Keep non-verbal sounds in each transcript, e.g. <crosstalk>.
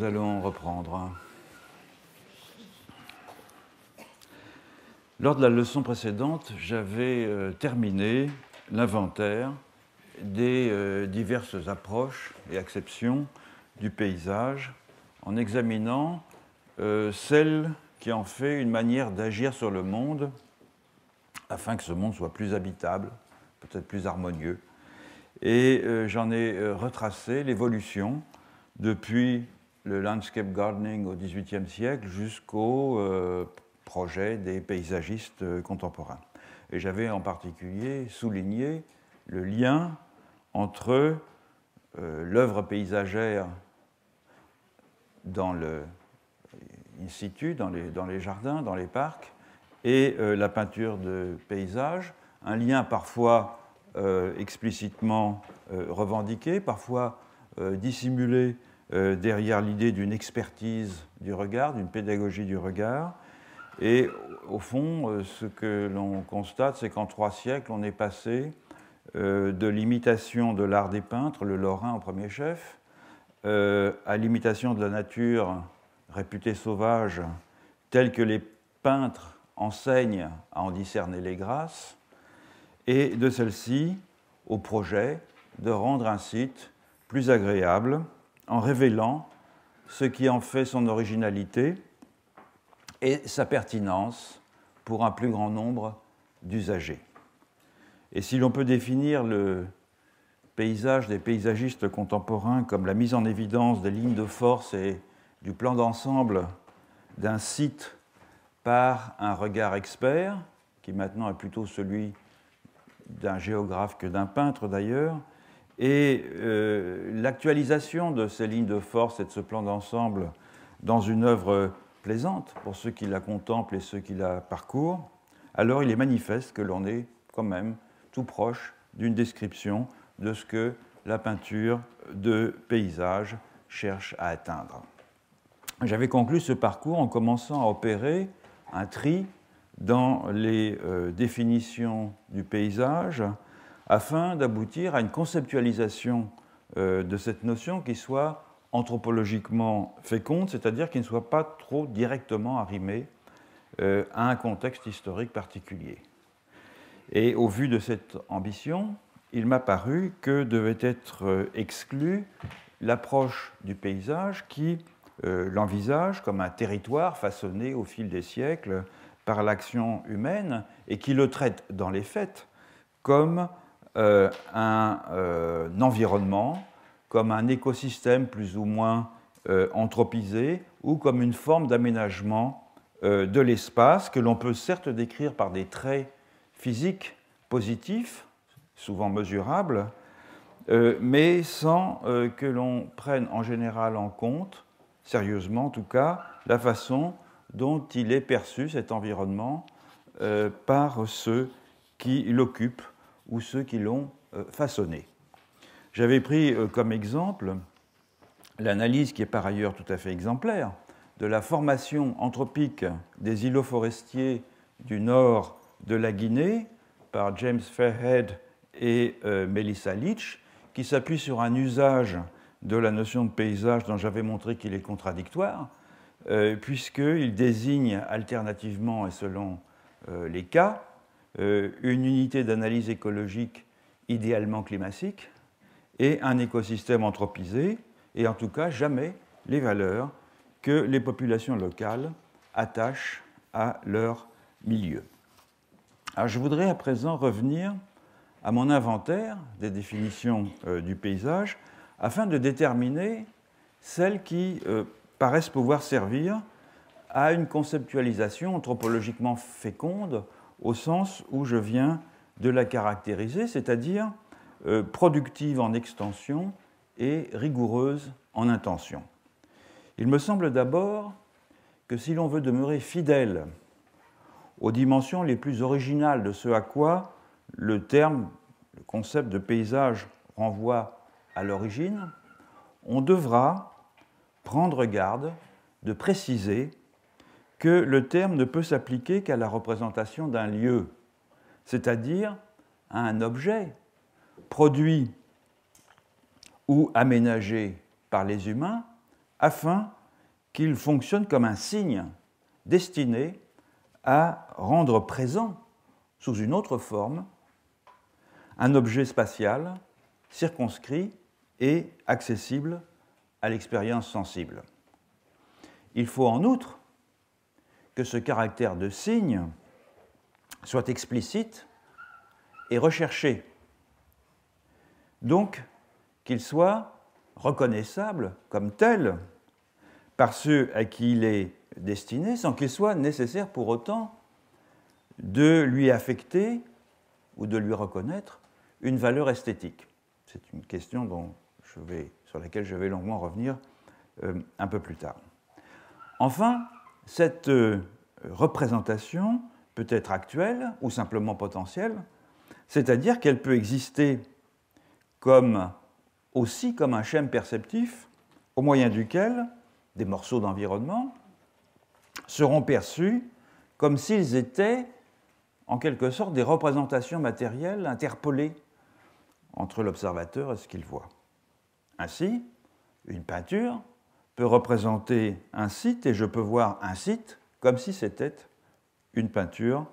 Nous allons reprendre. Lors de la leçon précédente, j'avais euh, terminé l'inventaire des euh, diverses approches et acceptions du paysage en examinant euh, celle qui en fait une manière d'agir sur le monde afin que ce monde soit plus habitable, peut-être plus harmonieux. Et j'en ai retracé l'évolution depuis le landscape gardening au XVIIIe siècle jusqu'au euh, projet des paysagistes euh, contemporains. Et j'avais en particulier souligné le lien entre euh, l'œuvre paysagère dans le in dans les, dans les jardins, dans les parcs, et la peinture de paysage, un lien parfois explicitement revendiqué, parfois dissimulé euh, derrière l'idée d'une expertise du regard, d'une pédagogie du regard. Et au fond, euh, ce que l'on constate, c'est qu'en trois siècles, on est passé euh, de l'imitation de l'art des peintres, le Lorrain en premier chef, à l'imitation de la nature réputée sauvage, telle que les peintres enseignent à en discerner les grâces, et de celle-ci au projet de rendre un site plus agréable en révélant ce qui en fait son originalité et sa pertinence pour un plus grand nombre d'usagers. Et si l'on peut définir le paysage des paysagistes contemporains comme la mise en évidence des lignes de force et du plan d'ensemble d'un site par un regard expert, qui maintenant est plutôt celui d'un géographe que d'un peintre d'ailleurs, et euh, l'actualisation de ces lignes de force et de ce plan d'ensemble dans une œuvre plaisante pour ceux qui la contemplent et ceux qui la parcourent, alors il est manifeste que l'on est quand même tout proche d'une description de ce que la peinture de paysage cherche à atteindre. J'avais conclu ce parcours en commençant à opérer un tri dans les euh, définitions du paysage afin d'aboutir à une conceptualisation euh, de cette notion qui soit anthropologiquement féconde, c'est-à-dire qui ne soit pas trop directement arrimée euh, à un contexte historique particulier. Et au vu de cette ambition, il m'a paru que devait être euh, exclue l'approche du paysage qui l'envisage comme un territoire façonné au fil des siècles par l'action humaine et qui le traite dans les faits comme euh, un, un, euh, environnement comme un écosystème plus ou moins euh, anthropisé ou comme une forme d'aménagement de l'espace que l'on peut certes décrire par des traits physiques positifs, souvent mesurables, mais sans que l'on prenne en général en compte, sérieusement en tout cas, la façon dont il est perçu, cet environnement, par ceux qui l'occupent ou ceux qui l'ont euh, façonné. J'avais pris euh, comme exemple l'analyse qui est par ailleurs tout à fait exemplaire de la formation anthropique des îlots forestiers du nord de la Guinée par James Fairhead et euh, Melissa Leach, qui s'appuie sur un usage de la notion de paysage dont j'avais montré qu'il est contradictoire, puisqu'il désigne alternativement et selon les cas euh, une unité d'analyse écologique idéalement climatique et un écosystème anthropisé, et en tout cas jamais les valeurs que les populations locales attachent à leur milieu. je voudrais à présent revenir à mon inventaire des définitions euh, du paysage afin de déterminer celles qui euh, paraissent pouvoir servir à une conceptualisation anthropologiquement féconde au sens où je viens de la caractériser, c'est-à-dire euh, productive en extension et rigoureuse en intention. Il me semble d'abord que si l'on veut demeurer fidèle aux dimensions les plus originales de ce à quoi le terme, le concept de paysage renvoie à l'origine, on devra prendre garde de préciser que le terme ne peut s'appliquer qu'à la représentation d'un lieu, c'est-à-dire à un objet produit ou aménagé par les humains afin qu'il fonctionne comme un signe destiné à rendre présent sous une autre forme un objet spatial circonscrit et accessible à l'expérience sensible. Il faut en outre que ce caractère de signe soit explicite et recherché. Donc, qu'il soit reconnaissable comme tel par ceux à qui il est destiné, sans qu'il soit nécessaire pour autant de lui affecter ou de lui reconnaître une valeur esthétique. C'est une question dont je vais, sur laquelle je vais longuement revenir euh, un peu plus tard. Enfin, cette euh, représentation peut être actuelle ou simplement potentielle, c'est-à-dire qu'elle peut exister comme, aussi comme un schème perceptif au moyen duquel des morceaux d'environnement seront perçus comme s'ils étaient en quelque sorte des représentations matérielles interpolées entre l'observateur et ce qu'il voit. Ainsi, une peinture peut représenter un site et je peux voir un site comme si c'était une peinture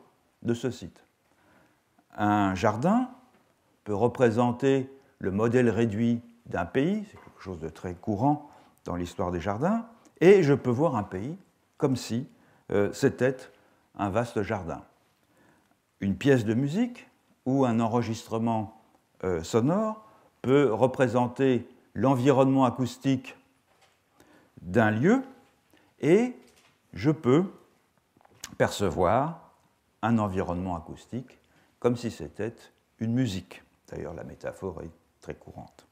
de ce site. Un jardin peut représenter le modèle réduit d'un pays, c'est quelque chose de très courant dans l'histoire des jardins, et je peux voir un pays comme si euh, c'était un vaste jardin. Une pièce de musique ou un enregistrement euh, sonore peut représenter l'environnement acoustique d'un lieu et je peux percevoir un environnement acoustique comme si c'était une musique. D'ailleurs, la métaphore est très courante.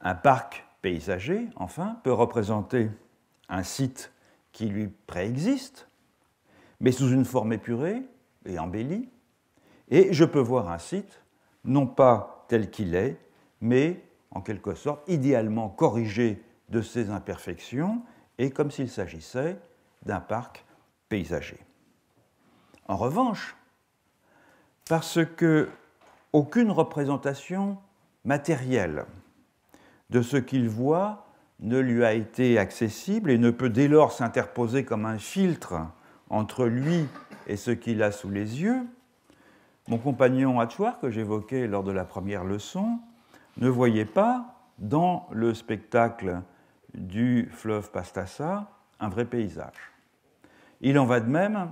Un parc paysager, enfin, peut représenter un site qui lui préexiste, mais sous une forme épurée et embellie, et je peux voir un site, non pas tel qu'il est, mais en quelque sorte idéalement corrigé de ses imperfections et comme s'il s'agissait d'un parc paysager. En revanche, parce que aucune représentation matérielle de ce qu'il voit ne lui a été accessible et ne peut dès lors s'interposer comme un filtre entre lui et ce qu'il a sous les yeux, mon compagnon Hatchouar, que j'évoquais lors de la première leçon, ne voyait pas dans le spectacle du fleuve Pastassa un vrai paysage. Il en va de même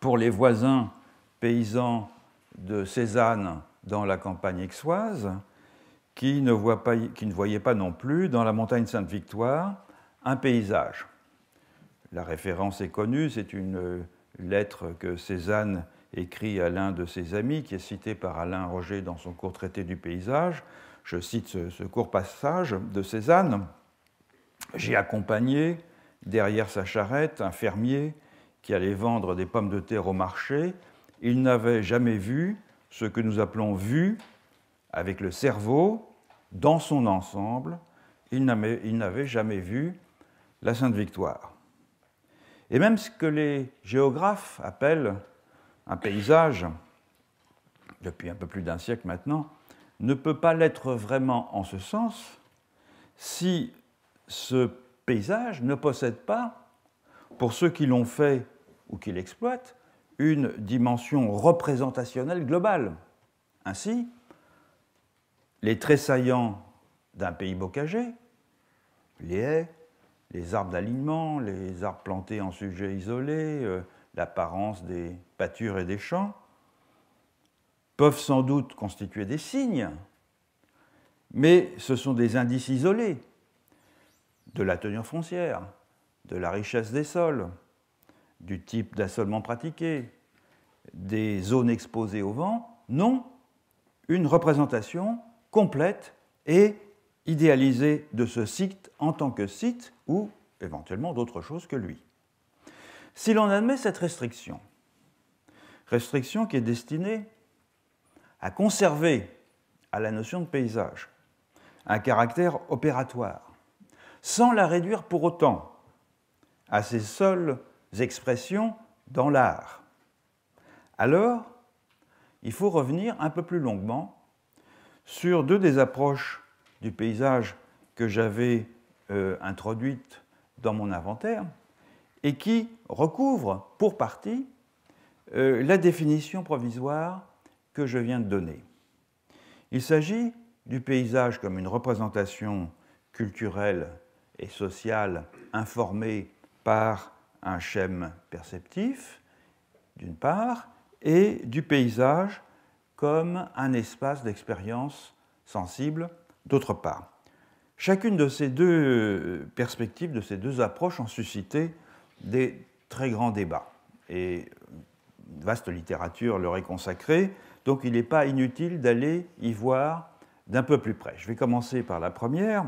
pour les voisins paysans de Cézanne dans la campagne aixoise, qui ne, pas, qui ne voyaient pas non plus dans la montagne Sainte-Victoire un paysage. La référence est connue, c'est une lettre que Cézanne écrit à l'un de ses amis, qui est cité par Alain Roger dans son court traité du paysage. Je cite ce court passage de Cézanne. J'ai accompagné derrière sa charrette un fermier qui allait vendre des pommes de terre au marché. Il n'avait jamais vu ce que nous appelons vu » avec le cerveau dans son ensemble. Il n'avait jamais vu la Sainte Victoire. Et même ce que les géographes appellent un paysage, depuis un peu plus d'un siècle maintenant, ne peut pas l'être vraiment en ce sens si ce paysage ne possède pas, pour ceux qui l'ont fait ou qui l'exploitent, une dimension représentationnelle globale. Ainsi, les tressaillants d'un pays bocager, les haies, les arbres d'alignement, les arbres plantés en sujets isolés, euh, l'apparence des pâtures et des champs, peuvent sans doute constituer des signes, mais ce sont des indices isolés de la tenue foncière, de la richesse des sols, du type d'assolement pratiqué, des zones exposées au vent, non, une représentation complète et idéalisée de ce site en tant que site ou éventuellement d'autre chose que lui. Si l'on admet cette restriction, restriction qui est destinée à conserver à la notion de paysage un caractère opératoire, sans la réduire pour autant à ses seules expressions dans l'art. Alors, il faut revenir un peu plus longuement sur deux des approches du paysage que j'avais euh, introduites dans mon inventaire et qui recouvrent pour partie euh, la définition provisoire que je viens de donner. Il s'agit du paysage comme une représentation culturelle et sociale informée par un schème perceptif, d'une part, et du paysage comme un espace d'expérience sensible, d'autre part. Chacune de ces deux euh, perspectives, de ces deux approches, ont suscité des très grands débats. Et une euh, vaste littérature leur est consacrée, donc il n'est pas inutile d'aller y voir d'un peu plus près. Je vais commencer par la première,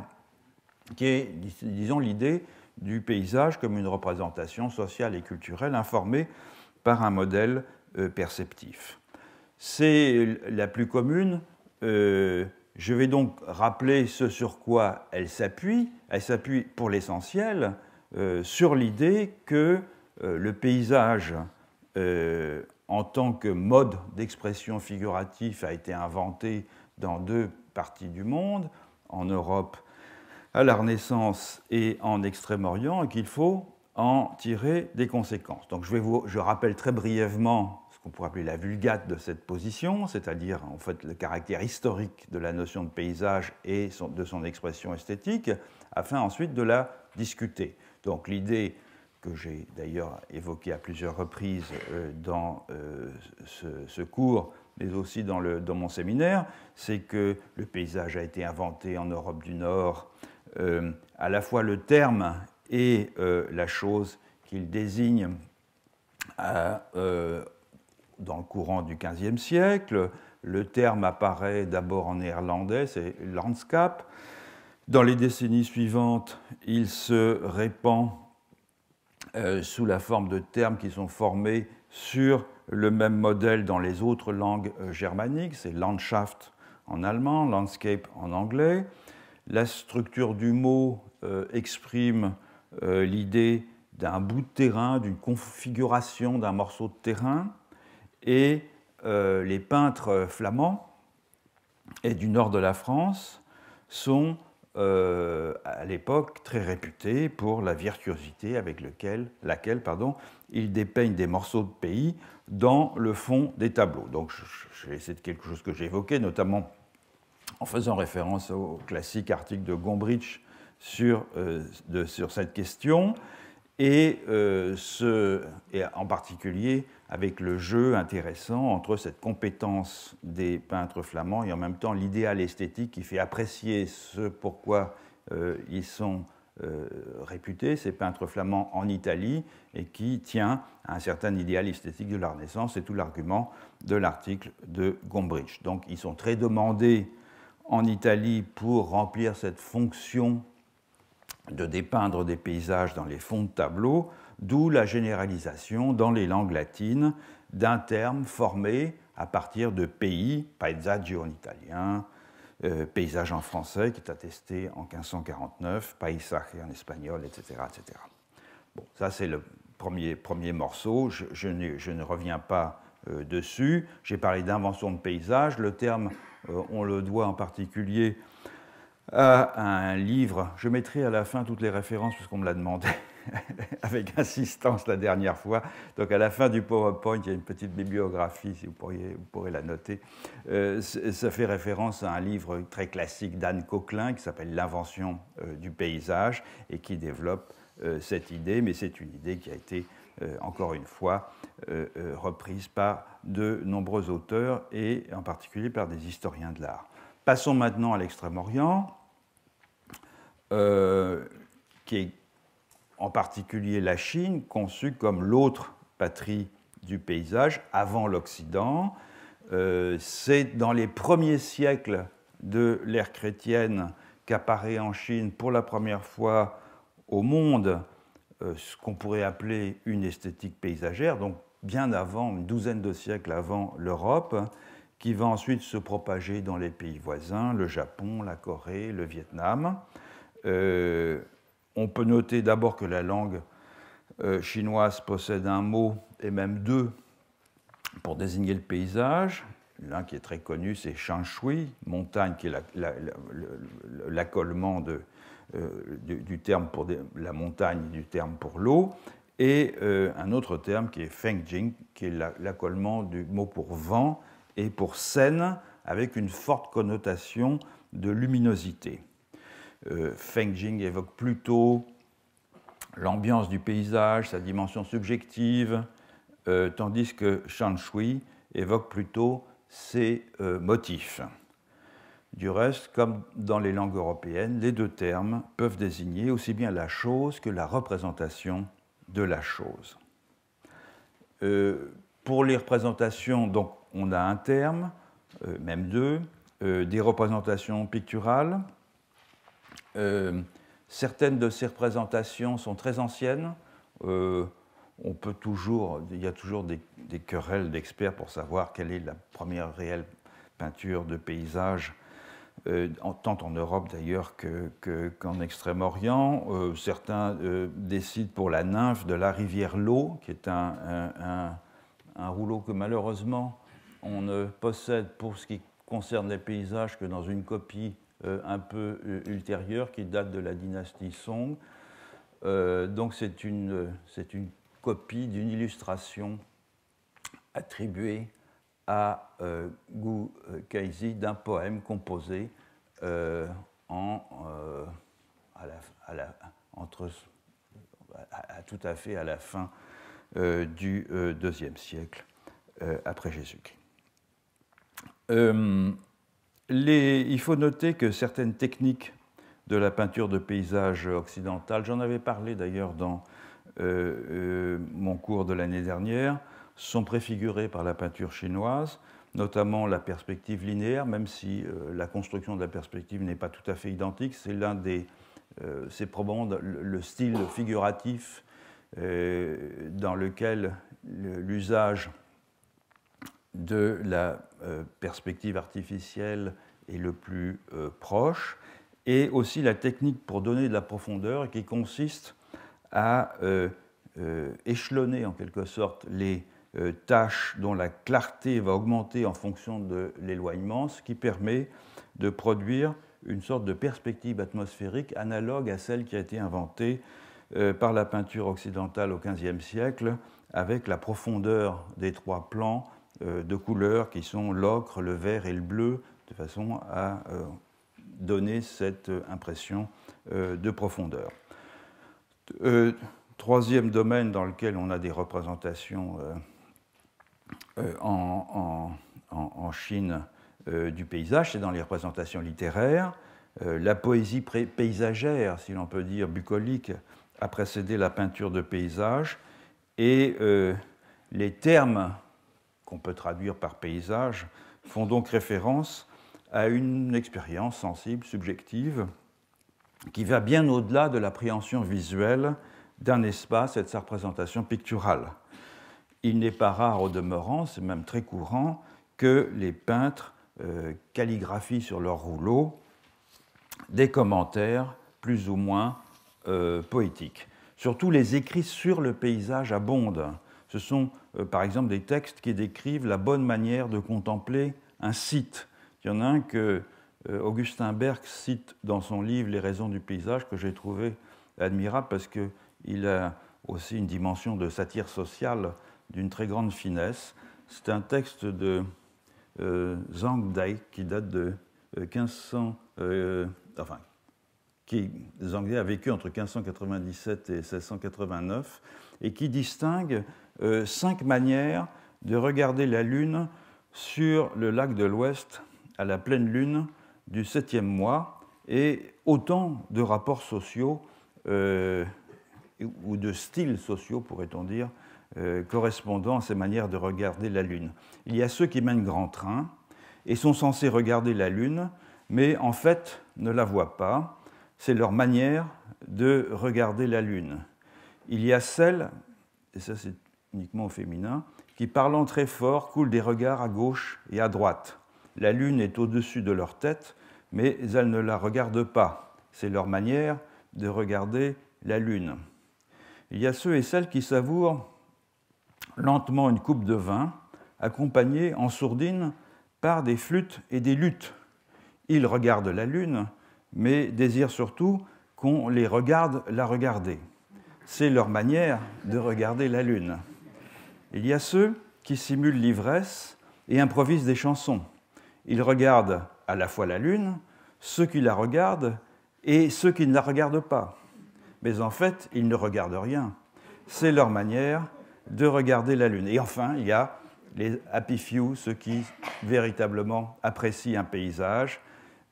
qui est, disons, l'idée du paysage comme une représentation sociale et culturelle informée par un modèle euh, perceptif. C'est la plus commune. Euh, je vais donc rappeler ce sur quoi elle s'appuie. Elle s'appuie pour l'essentiel euh, sur l'idée que le paysage en tant que mode d'expression figuratif a été inventé dans deux parties du monde, en Europe à la Renaissance et en Extrême-Orient et qu'il faut en tirer des conséquences. Donc je, rappelle très brièvement ce qu'on pourrait appeler la vulgate de cette position, c'est-à-dire en fait le caractère historique de la notion de paysage et de son expression esthétique, afin ensuite de la discuter. Donc l'idée que j'ai d'ailleurs évoquée à plusieurs reprises euh, dans euh, ce, cours, mais aussi dans mon séminaire, c'est que le paysage a été inventé en Europe du Nord euh, à la fois le terme et euh, la chose qu'il désigne euh, dans le courant du XVe siècle. Le terme apparaît d'abord en néerlandais, c'est landscape. Dans les décennies suivantes, il se répand sous la forme de termes qui sont formés sur le même modèle dans les autres langues germaniques, c'est Landschaft en allemand, Landscape en anglais. La structure du mot euh, exprime euh, l'idée d'un bout de terrain, d'une configuration d'un morceau de terrain, et euh, les peintres flamands et du nord de la France sont à l'époque très réputés pour la virtuosité avec laquelle pardon, ils dépeignent des morceaux de pays dans le fond des tableaux. Donc c'est quelque chose que j'ai évoqué, notamment en faisant référence au classique article de Gombrich sur, euh, sur cette question, euh, et, en particulier avec le jeu intéressant entre cette compétence des peintres flamands et en même temps l'idéal esthétique qui fait apprécier ce pourquoi euh, ils sont réputés, ces peintres flamands en Italie, et qui tient à un certain idéal esthétique de la Renaissance, c'est tout l'argument de l'article de Gombrich. Donc ils sont très demandés en Italie pour remplir cette fonction de dépeindre des paysages dans les fonds de tableau, d'où la généralisation dans les langues latines d'un terme formé à partir de pays, paesaggio en italien, euh, paysage en français qui est attesté en 1549, paisaje en espagnol, etc. etc. Bon, ça c'est le premier, premier morceau, je, je, ne, je ne reviens pas euh, dessus. J'ai parlé d'invention de paysage, le terme euh, on le doit en particulier à un livre, je mettrai à la fin toutes les références puisqu'on me l'a demandé <laughs> avec insistance la dernière fois. Donc à la fin du PowerPoint, il y a une petite bibliographie, si vous, pourriez, pourrez la noter. Euh, ça fait référence à un livre très classique d'Anne Coquelin qui s'appelle L'invention euh, du paysage et qui développe cette idée, mais c'est une idée qui a été euh, encore une fois, euh, euh, reprise par de nombreux auteurs et en particulier par des historiens de l'art. Passons maintenant à l'Extrême-Orient, qui est en particulier la Chine, conçue comme l'autre patrie du paysage avant l'Occident. C'est dans les premiers siècles de l'ère chrétienne qu'apparaît en Chine pour la première fois au monde euh, ce qu'on pourrait appeler une esthétique paysagère, donc bien avant, une douzaine de siècles avant l'Europe, qui va ensuite se propager dans les pays voisins, le Japon, la Corée, le Vietnam. Euh, on peut noter d'abord que la langue euh, chinoise possède un mot et même deux pour désigner le paysage. L'un qui est très connu, c'est Shanshui, montagne qui est l'accollement de, euh, du, terme pour la montagne du terme pour l'eau, et euh, un autre terme qui est fengjing, qui est l'accollement du mot pour vent et pour scène, avec une forte connotation de luminosité. Euh, fengjing évoque plutôt l'ambiance du paysage, sa dimension subjective, tandis que Shan Shui évoque plutôt ses motifs. Du reste, comme dans les langues européennes, les deux termes peuvent désigner aussi bien la chose que la représentation de la chose. Euh, pour les représentations, donc, on a un terme, euh, même deux, euh, des représentations picturales. certaines de ces représentations sont très anciennes. on peut toujours, il y a toujours des querelles d'experts pour savoir quelle est la première réelle peinture de paysage euh, tant en Europe d'ailleurs qu'en Extrême-Orient. Euh, certains euh, décident pour la nymphe de la rivière L'eau, qui est un, un, rouleau que malheureusement on ne possède pour ce qui concerne les paysages que dans une copie un peu ultérieure qui date de la dynastie Song. donc c'est une, une, copie d'une illustration attribuée à euh, Gu euh, Kaizi d'un poème composé euh, euh, à, tout à fait à la fin du IIe siècle après Jésus-Christ. il faut noter que certaines techniques de la peinture de paysage occidentale, j'en avais parlé d'ailleurs dans mon cours de l'année dernière, sont préfigurés par la peinture chinoise, notamment la perspective linéaire, même si euh, la construction de la perspective n'est pas tout à fait identique. C'est l'un des, euh, probablement le style figuratif euh, dans lequel l'usage de la perspective artificielle est le plus proche, et aussi la technique pour donner de la profondeur qui consiste à échelonner en quelque sorte les euh, tâches dont la clarté va augmenter en fonction de l'éloignement, ce qui permet de produire une sorte de perspective atmosphérique analogue à celle qui a été inventée euh, par la peinture occidentale au XVe siècle, avec la profondeur des trois plans euh, de couleurs qui sont l'ocre, le vert et le bleu, de façon à donner cette impression de profondeur. Troisième domaine dans lequel on a des représentations euh, en, Chine euh, du paysage, c'est dans les représentations littéraires. Euh, la poésie paysagère, si l'on peut dire, bucolique, a précédé la peinture de paysage et les termes qu'on peut traduire par paysage font donc référence à une expérience sensible, subjective, qui va bien au-delà de l'appréhension visuelle d'un espace et de sa représentation picturale il n'est pas rare au demeurant, c'est même très courant, que les peintres euh, calligraphient sur leur rouleaux des commentaires plus ou moins euh, poétiques. Surtout les écrits sur le paysage abondent. Ce sont euh, par exemple des textes qui décrivent la bonne manière de contempler un site. Il y en a un que Augustin Berg cite dans son livre Les raisons du paysage que j'ai trouvé admirable parce qu'il a aussi une dimension de satire sociale d'une très grande finesse. C'est un texte de euh, Zhang Dai qui date de 1500, euh, euh, enfin, qui Zhang Dai a vécu entre 1597 et 1689 et qui distingue cinq manières de regarder la lune sur le lac de l'Ouest à la pleine lune du septième mois et autant de rapports sociaux ou de styles sociaux, pourrait-on dire, euh, correspondant à ces manières de regarder la Lune. Il y a ceux qui mènent grand train et sont censés regarder la Lune, mais en fait ne la voient pas. C'est leur manière de regarder la Lune. Il y a celles, et ça c'est uniquement au féminin, qui parlant très fort coulent des regards à gauche et à droite. La Lune est au-dessus de leur tête, mais elles ne la regardent pas. C'est leur manière de regarder la Lune. Il y a ceux et celles qui savourent lentement une coupe de vin, accompagnée en sourdine par des flûtes et des luttes. Ils regardent la lune, mais désirent surtout qu'on les regarde la regarder. C'est leur manière de regarder la lune. Il y a ceux qui simulent l'ivresse et improvisent des chansons. Ils regardent à la fois la lune, ceux qui la regardent et ceux qui ne la regardent pas. Mais en fait, ils ne regardent rien. C'est leur manière de regarder la Lune. Et enfin, il y a les happy few, ceux qui véritablement apprécient un paysage.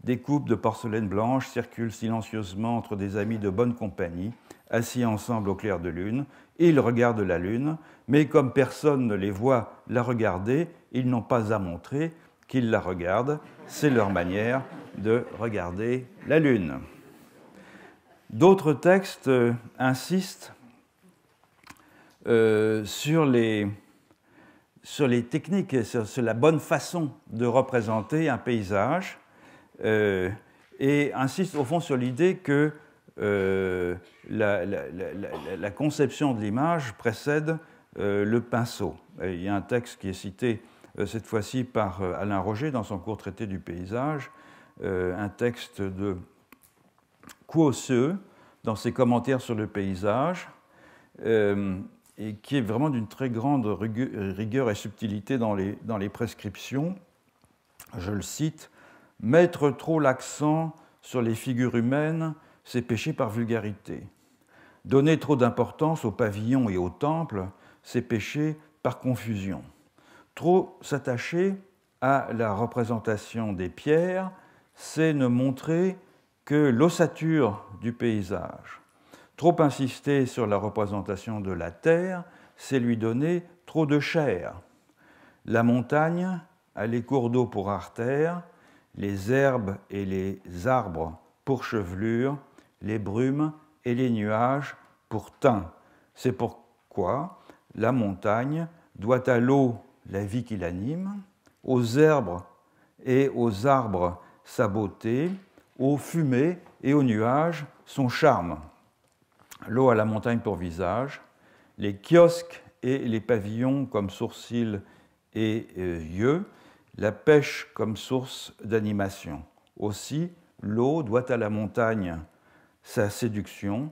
Des coupes de porcelaine blanche circulent silencieusement entre des amis de bonne compagnie, assis ensemble au clair de lune. Ils regardent la lune, mais comme personne ne les voit la regarder, ils n'ont pas à montrer qu'ils la regardent. C'est leur manière de regarder la lune. D'autres textes euh, insistent euh, sur, les, sur les techniques, sur, sur, la bonne façon de représenter un paysage, euh, et insiste au fond sur l'idée que euh, la, conception de l'image précède le pinceau. il y a un texte qui est cité cette fois-ci par Alain Roger dans son court traité du paysage, un texte de Kuo dans ses commentaires sur le paysage et qui est vraiment d'une très grande rigueur et subtilité dans les, dans les prescriptions. Je le cite, Mettre trop l'accent sur les figures humaines, c'est péché par vulgarité. Donner trop d'importance aux pavillons et aux temples, c'est péché par confusion. Trop s'attacher à la représentation des pierres, c'est ne montrer que l'ossature du paysage. Trop insister sur la représentation de la terre, c'est lui donner trop de chair. La montagne a les cours d'eau pour artères, les herbes et les arbres pour chevelure, les brumes et les nuages pour teint. C'est pourquoi la montagne doit à l'eau la vie qui l'anime, aux herbes et aux arbres sa beauté, aux fumées et aux nuages son charme l'eau à la montagne pour visage, les kiosques et les pavillons comme sourcils et euh, yeux, la pêche comme source d'animation. Aussi, l'eau doit à la montagne sa séduction,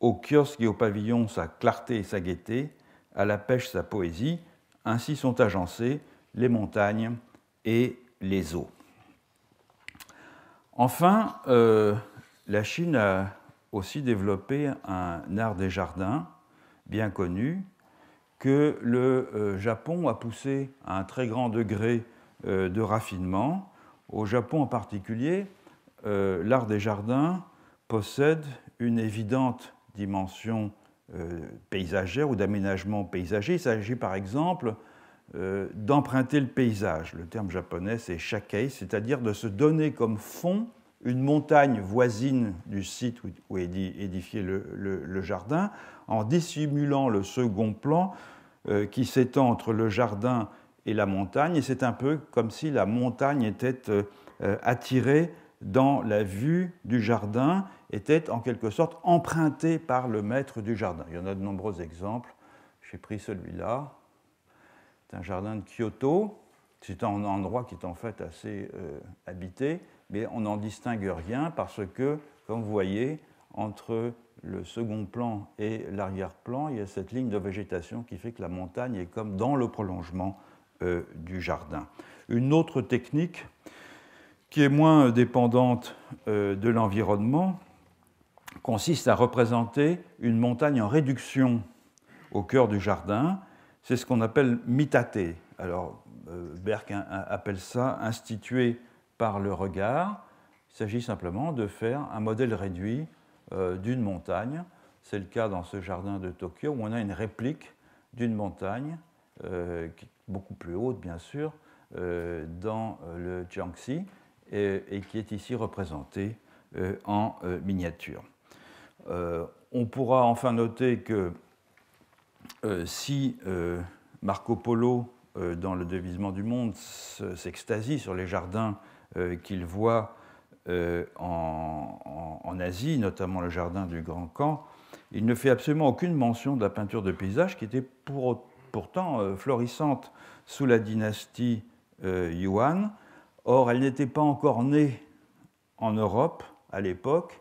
au kiosque et au pavillon sa clarté et sa gaieté, à la pêche sa poésie. Ainsi sont agencées les montagnes et les eaux. Enfin, euh, la Chine a aussi développé un art des jardins bien connu que le euh, Japon a poussé à un très grand degré euh, de raffinement. Au Japon en particulier, euh, l'art des jardins possède une évidente dimension paysagère ou d'aménagement paysager. Il s'agit par exemple d'emprunter le paysage. Le terme japonais c'est shakei, c'est-à-dire de se donner comme fond une montagne voisine du site où est édifié le, jardin, en dissimulant le second plan euh, qui s'étend entre le jardin et la montagne. Et c'est un peu comme si la montagne était euh, euh, attirée dans la vue du jardin, était en quelque sorte empruntée par le maître du jardin. Il y en a de nombreux exemples. J'ai pris celui-là. C'est un jardin de Kyoto. C'est un endroit qui est en fait assez habité mais on n'en distingue rien parce que, comme vous voyez, entre le second plan et l'arrière-plan, il y a cette ligne de végétation qui fait que la montagne est comme dans le prolongement euh, du jardin. Une autre technique qui est moins dépendante euh, de l'environnement consiste à représenter une montagne en réduction au cœur du jardin. C'est ce qu'on appelle mitaté. Alors, euh, Berck appelle ça instituer par le regard. Il s'agit simplement de faire un modèle réduit euh, d'une montagne. C'est le cas dans ce jardin de Tokyo où on a une réplique d'une montagne, euh, qui est beaucoup plus haute bien sûr, euh, dans le Jiangxi et, et, qui est ici représentée en miniature. on pourra enfin noter que si Marco Polo, dans le dévisement du monde, s'extasie sur les jardins euh, qu'il voit euh, en, Asie, notamment le jardin du Grand Camp, il ne fait absolument aucune mention de la peinture de paysage qui était pourtant euh, florissante sous la dynastie Yuan. Or, elle n'était pas encore née en Europe à l'époque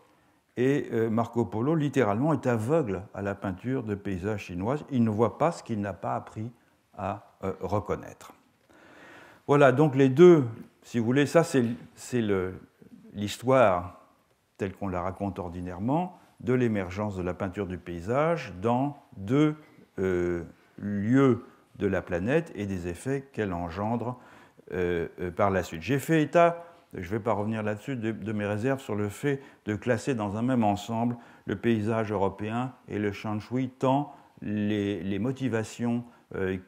et Marco Polo, littéralement, est aveugle à la peinture de paysage chinoise. Il ne voit pas ce qu'il n'a pas appris à reconnaître. Voilà, donc les deux, si vous voulez, ça c'est l'histoire telle qu'on la raconte ordinairement de l'émergence de la peinture du paysage dans deux euh, lieux de la planète et des effets qu'elle engendre euh, euh, par la suite. J'ai fait état, je ne vais pas revenir là-dessus, de, mes réserves sur le fait de classer dans un même ensemble le paysage européen et le Shanshui, tant les, motivations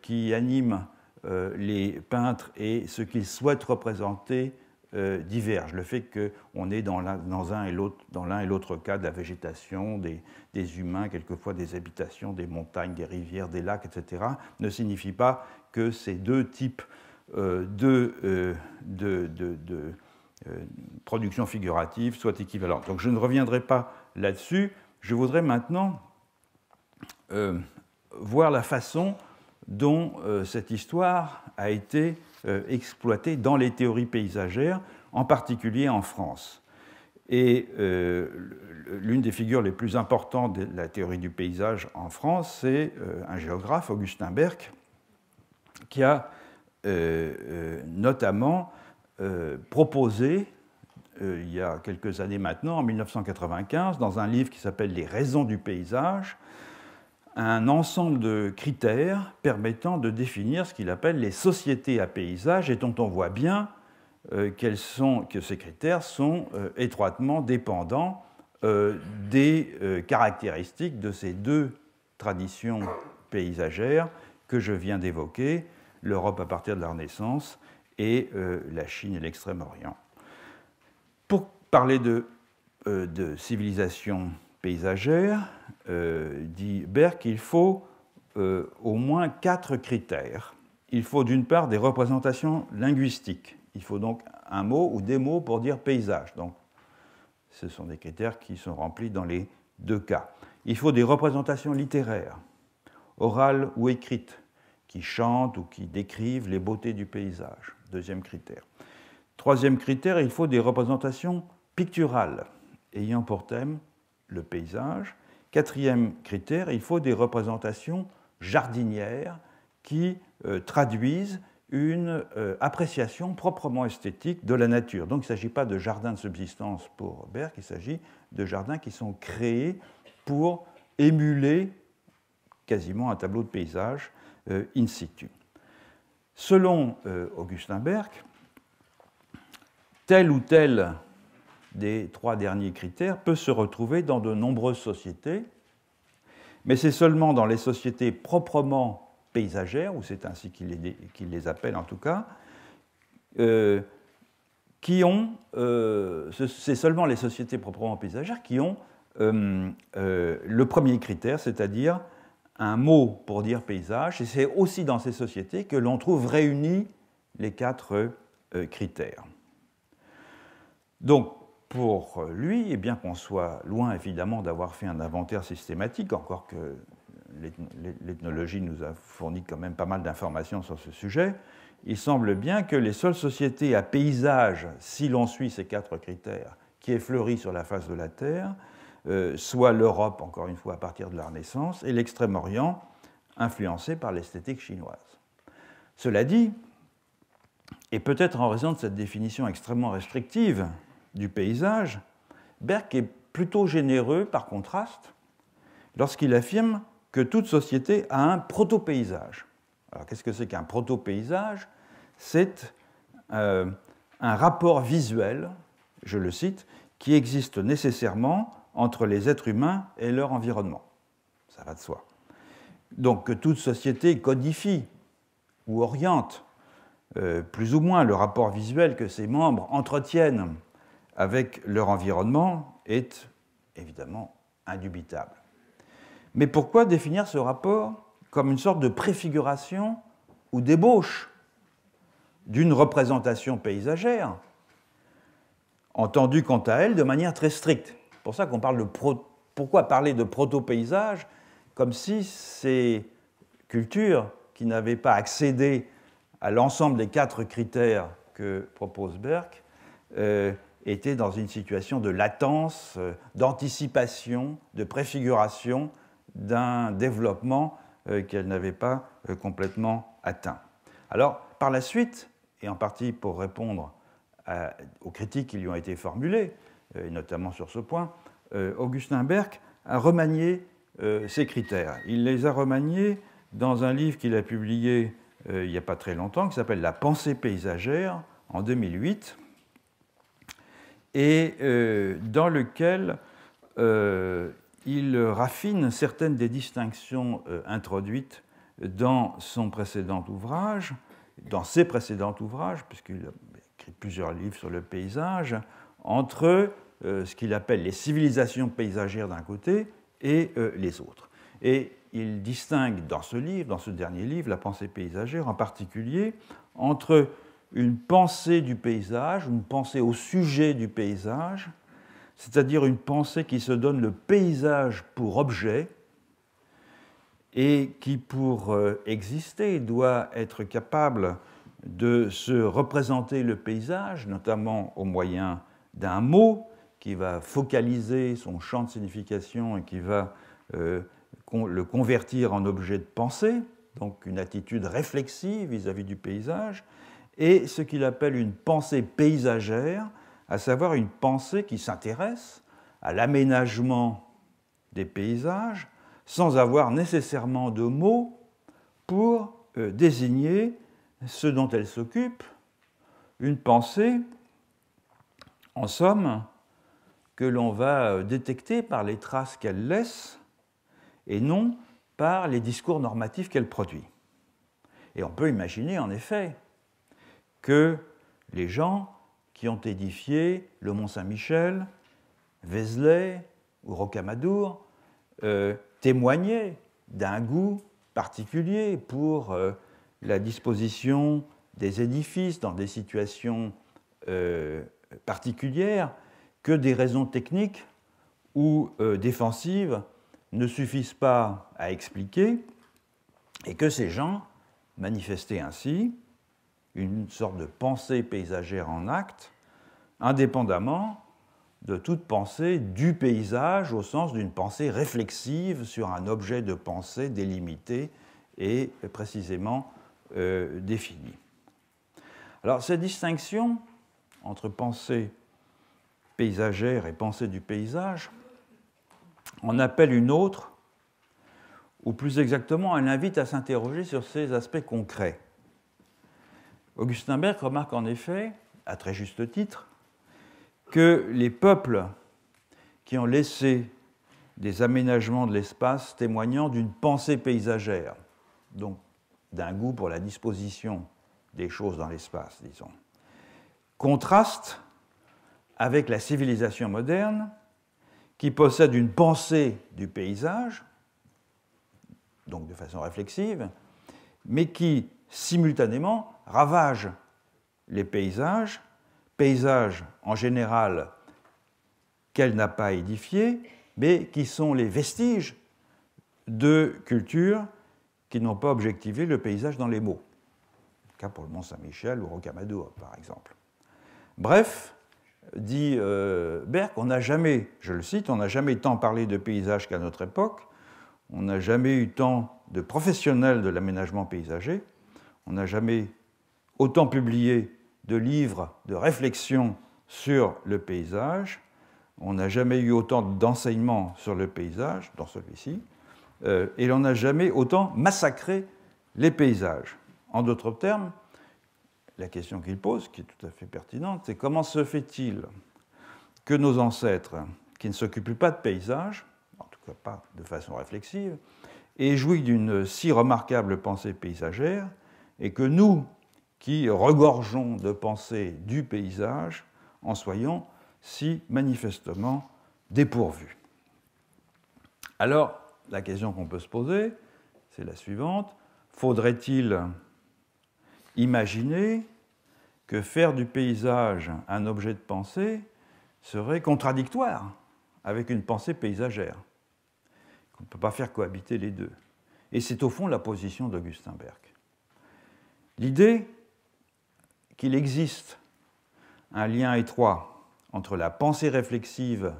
qui animent euh, les peintres et ce qu'ils souhaitent représenter euh, divergent. Le fait qu'on est dans l'un et l'autre cas de la végétation, des, humains, quelquefois des habitations, des montagnes, des rivières, des lacs, etc., ne signifie pas que ces deux types euh, de, de production figurative soient équivalents. Donc je ne reviendrai pas là-dessus. Je voudrais maintenant voir la façon dont euh, cette histoire a été euh, exploitée dans les théories paysagères, en particulier en France. Et euh, l'une des figures les plus importantes de la théorie du paysage en France, c'est un géographe, Augustin Berck, qui a notamment proposé, il y a quelques années maintenant, en 1995, dans un livre qui s'appelle Les raisons du paysage, un ensemble de critères permettant de définir ce qu'il appelle les sociétés à paysage et dont on voit bien euh, sont, que ces critères sont euh, étroitement dépendants euh, des caractéristiques de ces deux traditions paysagères que je viens d'évoquer, l'Europe à partir de la Renaissance et la Chine et l'Extrême-Orient. Pour parler de, de civilisation paysagère, euh, dit Berck, il faut euh, au moins quatre critères. Il faut d'une part des représentations linguistiques. Il faut donc un mot ou des mots pour dire paysage. Donc, ce sont des critères qui sont remplis dans les deux cas. Il faut des représentations littéraires, orales ou écrites, qui chantent ou qui décrivent les beautés du paysage. Deuxième critère. Troisième critère, il faut des représentations picturales, ayant pour thème le paysage. Quatrième critère, il faut des représentations jardinières qui euh, traduisent une euh, appréciation proprement esthétique de la nature. Donc il ne s'agit pas de jardins de subsistance pour Berck, il s'agit de jardins qui sont créés pour émuler quasiment un tableau de paysage euh, in situ. Selon Augustin Berck, tel ou tel des trois derniers critères peut se retrouver dans de nombreuses sociétés, mais c'est seulement dans les sociétés proprement paysagères, ou c'est ainsi qu'il les, appelle en tout cas, euh, qui ont, euh, c'est seulement les sociétés proprement paysagères qui ont euh, le premier critère, c'est-à-dire un mot pour dire paysage, et c'est aussi dans ces sociétés que l'on trouve réunis les quatre critères. Donc, pour lui, et bien qu'on soit loin évidemment d'avoir fait un inventaire systématique, encore que l'ethnologie nous a fourni quand même pas mal d'informations sur ce sujet, il semble bien que les seules sociétés à paysage, si l'on suit ces quatre critères, qui fleuri sur la face de la Terre, euh, soient l'Europe, encore une fois, à partir de la Renaissance, et l'Extrême-Orient, influencé par l'esthétique chinoise. Cela dit, et peut-être en raison de cette définition extrêmement restrictive du paysage, Berck est plutôt généreux par contraste lorsqu'il affirme que toute société a un proto-paysage. Alors qu'est-ce que c'est qu'un proto-paysage C'est euh, un rapport visuel, je le cite, qui existe nécessairement entre les êtres humains et leur environnement. Ça va de soi. Donc que toute société codifie ou oriente euh, plus ou moins le rapport visuel que ses membres entretiennent avec leur environnement est évidemment indubitable. Mais pourquoi définir ce rapport comme une sorte de préfiguration ou d'ébauche d'une représentation paysagère, entendue quant à elle de manière très stricte pour ça qu'on parle de pourquoi parler de proto-paysage comme si ces cultures qui n'avaient pas accédé à l'ensemble des quatre critères que propose Burke était dans une situation de latence, euh, d'anticipation, de préfiguration d'un développement euh, qu'elle n'avait pas euh, complètement atteint. Alors, par la suite, et en partie pour répondre aux critiques qui lui ont été formulées, et notamment sur ce point, Augustin Berck a remanié ses critères. Il les a remaniés dans un livre qu'il a publié il n'y a pas très longtemps, qui s'appelle La pensée paysagère, en 2008, et euh, dans lequel euh, il raffine certaines des distinctions euh, introduites dans son précédent ouvrage, dans ses précédents ouvrages, puisqu'il a écrit plusieurs livres sur le paysage, entre ce qu'il appelle les civilisations paysagères d'un côté et les autres. Et il distingue dans ce livre, dans ce dernier livre, la pensée paysagère en particulier, entre une pensée du paysage, une pensée au sujet du paysage, c'est-à-dire une pensée qui se donne le paysage pour objet et qui, pour euh, exister, doit être capable de se représenter le paysage, notamment au moyen d'un mot qui va focaliser son champ de signification et qui va euh, le convertir en objet de pensée, donc une attitude réflexive vis à -vis du paysage, et ce qu'il appelle une pensée paysagère, à savoir une pensée qui s'intéresse à l'aménagement des paysages sans avoir nécessairement de mots pour euh, désigner ce dont elle s'occupe, une pensée, en somme, que l'on va euh, détecter par les traces qu'elle laisse et non par les discours normatifs qu'elle produit. Et on peut imaginer, en effet, que les gens qui ont édifié le Mont Saint-Michel, Vézelay ou Rocamadour euh, témoignaient d'un goût particulier pour euh, la disposition des édifices dans des situations euh, particulières que des raisons techniques ou défensives ne suffisent pas à expliquer et que ces gens manifestaient ainsi une sorte de pensée paysagère en acte, indépendamment de toute pensée du paysage au sens d'une pensée réflexive sur un objet de pensée délimité et précisément euh, défini. Alors cette distinction entre pensée paysagère et pensée du paysage en appelle une autre, ou plus exactement, elle invite à s'interroger sur ces aspects concrets. Augustin Berg remarque en effet, à très juste titre, que les peuples qui ont laissé des aménagements de l'espace témoignant d'une pensée paysagère, donc d'un goût pour la disposition des choses dans l'espace, disons, contrastent avec la civilisation moderne qui possède une pensée du paysage, donc de façon réflexive, mais qui simultanément ravage les paysages, paysages en général qu'elle n'a pas édifiés, mais qui sont les vestiges de cultures qui n'ont pas objectivé le paysage dans les mots. Le cas pour le Mont-Saint-Michel ou Rocamadour, par exemple. Bref, dit euh, Berck, on n'a jamais, je le cite, on n'a jamais tant parlé de paysage qu'à notre époque, on n'a jamais eu tant de professionnels de l'aménagement paysager, on n'a jamais autant publié de livres de réflexion sur le paysage. On n'a jamais eu autant d'enseignements sur le paysage, dans celui-ci, euh, et l'on n'a jamais autant massacré les paysages. En d'autres termes, la question qu'il pose, qui est tout à fait pertinente, c'est comment se fait-il que nos ancêtres, qui ne s'occupaient pas de paysages, en tout cas pas de façon réflexive, aient joui d'une si remarquable pensée paysagère, et que nous, qui regorgeons de pensées du paysage en soyons si manifestement dépourvus. Alors, la question qu'on peut se poser, c'est la suivante. Faudrait-il imaginer que faire du paysage un objet de pensée serait contradictoire avec une pensée paysagère On ne peut pas faire cohabiter les deux. Et c'est au fond la position d'Augustin Berg. L'idée qu'il existe un lien étroit entre la pensée réflexive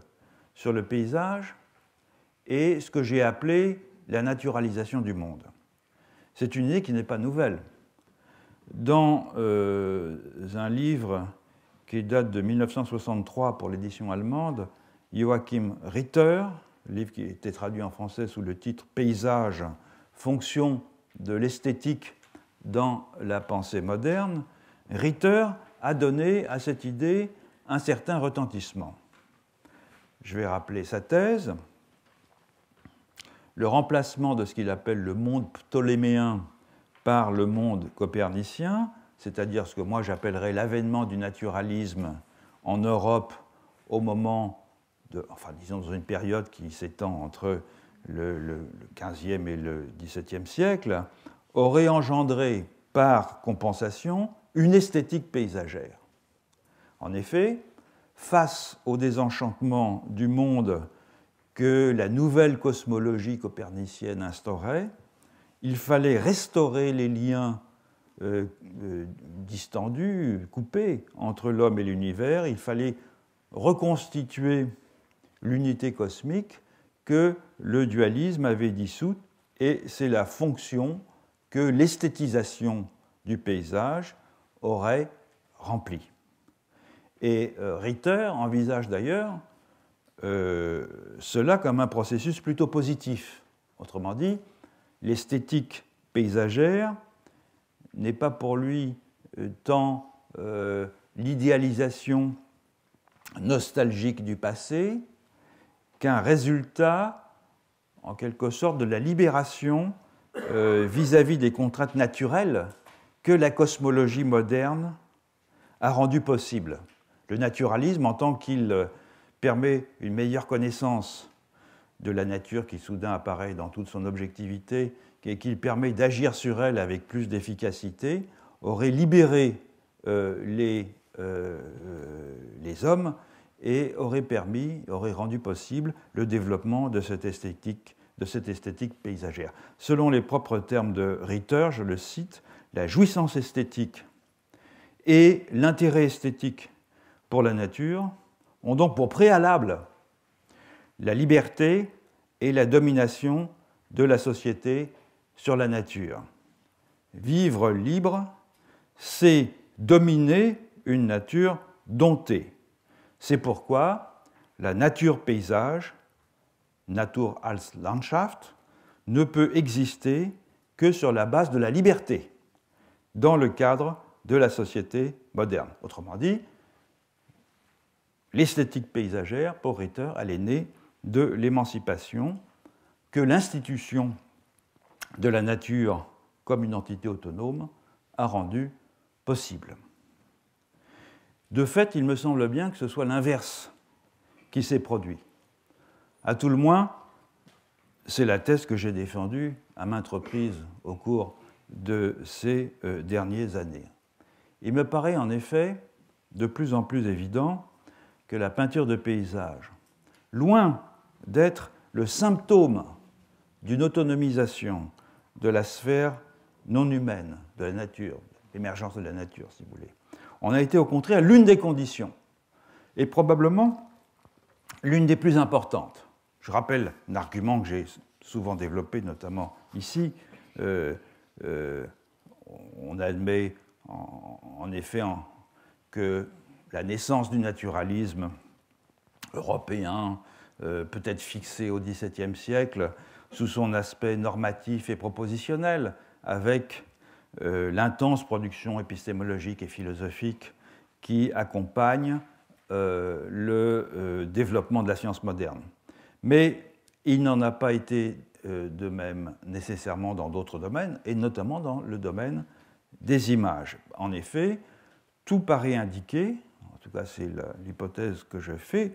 sur le paysage et ce que j'ai appelé la naturalisation du monde. C'est une idée qui n'est pas nouvelle. Dans euh, un livre qui date de 1963 pour l'édition allemande, Joachim Ritter, livre qui a traduit en français sous le titre Paysage, fonction de l'esthétique dans la pensée moderne, Ritter a donné à cette idée un certain retentissement. Je vais rappeler sa thèse. Le remplacement de ce qu'il appelle le monde ptoléméen par le monde copernicien, c'est-à-dire ce que moi j'appellerais l'avènement du naturalisme en Europe au moment enfin disons dans une période qui s'étend entre le, 15e et le 17e siècle, aurait engendré par compensation une esthétique paysagère. En effet, face au désenchantement du monde que la nouvelle cosmologie copernicienne instaurait, il fallait restaurer les liens euh, euh, distendus, coupés entre l'homme et l'univers, il fallait reconstituer l'unité cosmique que le dualisme avait dissoute, et c'est la fonction que l'esthétisation du paysage aurait rempli. Et euh, Ritter envisage d'ailleurs euh, cela comme un processus plutôt positif. Autrement dit, l'esthétique paysagère n'est pas pour lui euh, tant l'idéalisation nostalgique du passé qu'un résultat, en quelque sorte, de la libération vis à -vis des contraintes naturelles que la cosmologie moderne a rendu possible. Le naturalisme, en tant qu'il euh, permet une meilleure connaissance de la nature qui soudain apparaît dans toute son objectivité et qu'il permet d'agir sur elle avec plus d'efficacité, aurait libéré euh, euh, les, hommes et aurait permis, aurait rendu possible le développement de cette esthétique, de cette esthétique paysagère. Selon les propres termes de Ritter, je le cite, la jouissance esthétique et l'intérêt esthétique pour la nature ont donc pour préalable la liberté et la domination de la société sur la nature. Vivre libre, c'est dominer une nature domptée. C'est pourquoi la nature-paysage, Natur als Landschaft, ne peut exister que sur la base de la liberté dans le cadre de la société moderne. Autrement dit, l'esthétique paysagère, pour Ritter, elle est née de l'émancipation que l'institution de la nature comme une entité autonome a rendue possible. De fait, il me semble bien que ce soit l'inverse qui s'est produit. À tout le moins, c'est la thèse que j'ai défendue à maintes reprises au cours de ces euh, dernières années. Il me paraît en effet de plus en plus évident que la peinture de paysage, loin d'être le symptôme d'une autonomisation de la sphère non humaine, de la nature, l'émergence de la nature, si vous voulez, on a été au contraire l'une des conditions, et probablement l'une des plus importantes. Je rappelle un argument que j'ai souvent développé, notamment ici, euh, euh, on admet en, effet que la naissance du naturalisme européen euh, peut être fixée au XVIIe siècle sous son aspect normatif et propositionnel, avec euh, l'intense production épistémologique et philosophique qui accompagne le développement de la science moderne. Mais il n'en a pas été euh, de même nécessairement dans d'autres domaines, et notamment dans le domaine des images. En effet, tout paraît indiquer, en tout cas c'est l'hypothèse que je fais,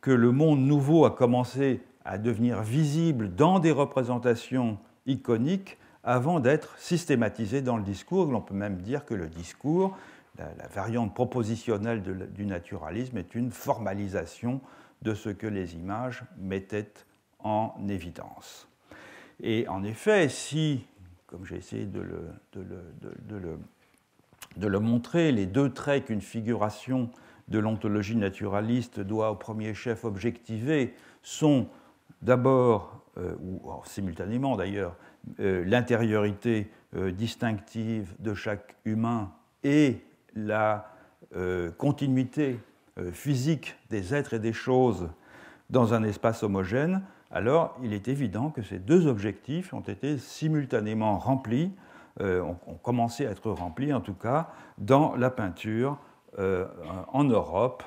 que le monde nouveau a commencé à devenir visible dans des représentations iconiques avant d'être systématisé dans le discours. On peut même dire que le discours, la, variante propositionnelle du naturalisme, est une formalisation de ce que les images mettaient en évidence. Et en effet, si, comme j'ai essayé de le, montrer, les deux traits qu'une figuration de l'ontologie naturaliste doit au premier chef objectiver sont d'abord, euh, ou simultanément d'ailleurs, euh, l'intériorité euh, distinctive de chaque humain et la continuité physique des êtres et des choses dans un espace homogène, alors il est évident que ces deux objectifs ont été simultanément remplis, euh, ont, commencé à être remplis en tout cas, dans la peinture euh, en Europe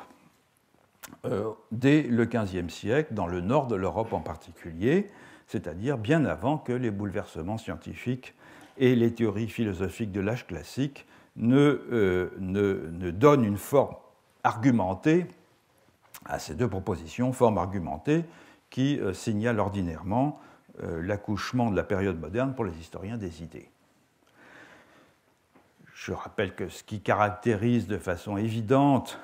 euh, dès le XVe siècle, dans le nord de l'Europe en particulier, c'est-à-dire bien avant que les bouleversements scientifiques et les théories philosophiques de l'âge classique ne, donnent une forme argumentée à ces deux propositions, forme argumentée qui euh, signale ordinairement euh, l'accouchement de la période moderne pour les historiens des idées. Je rappelle que ce qui caractérise de façon évidente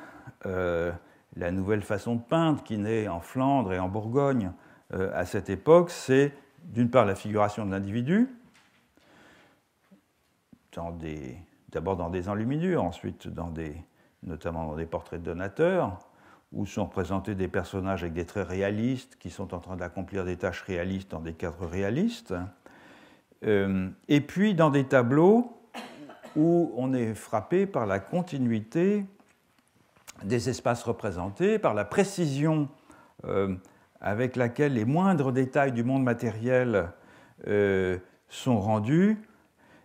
euh, la nouvelle façon de peindre qui naît en Flandre et en Bourgogne à cette époque, c'est d'une part la figuration de l'individu, d'abord dans des enluminures, ensuite dans notamment dans des portraits de donateurs, où sont représentés des personnages avec des traits réalistes qui sont en train d'accomplir des tâches réalistes dans des cadres réalistes. Euh, et puis dans des tableaux où on est frappé par la continuité des espaces représentés, par la précision euh, avec laquelle les moindres détails du monde matériel euh, sont rendus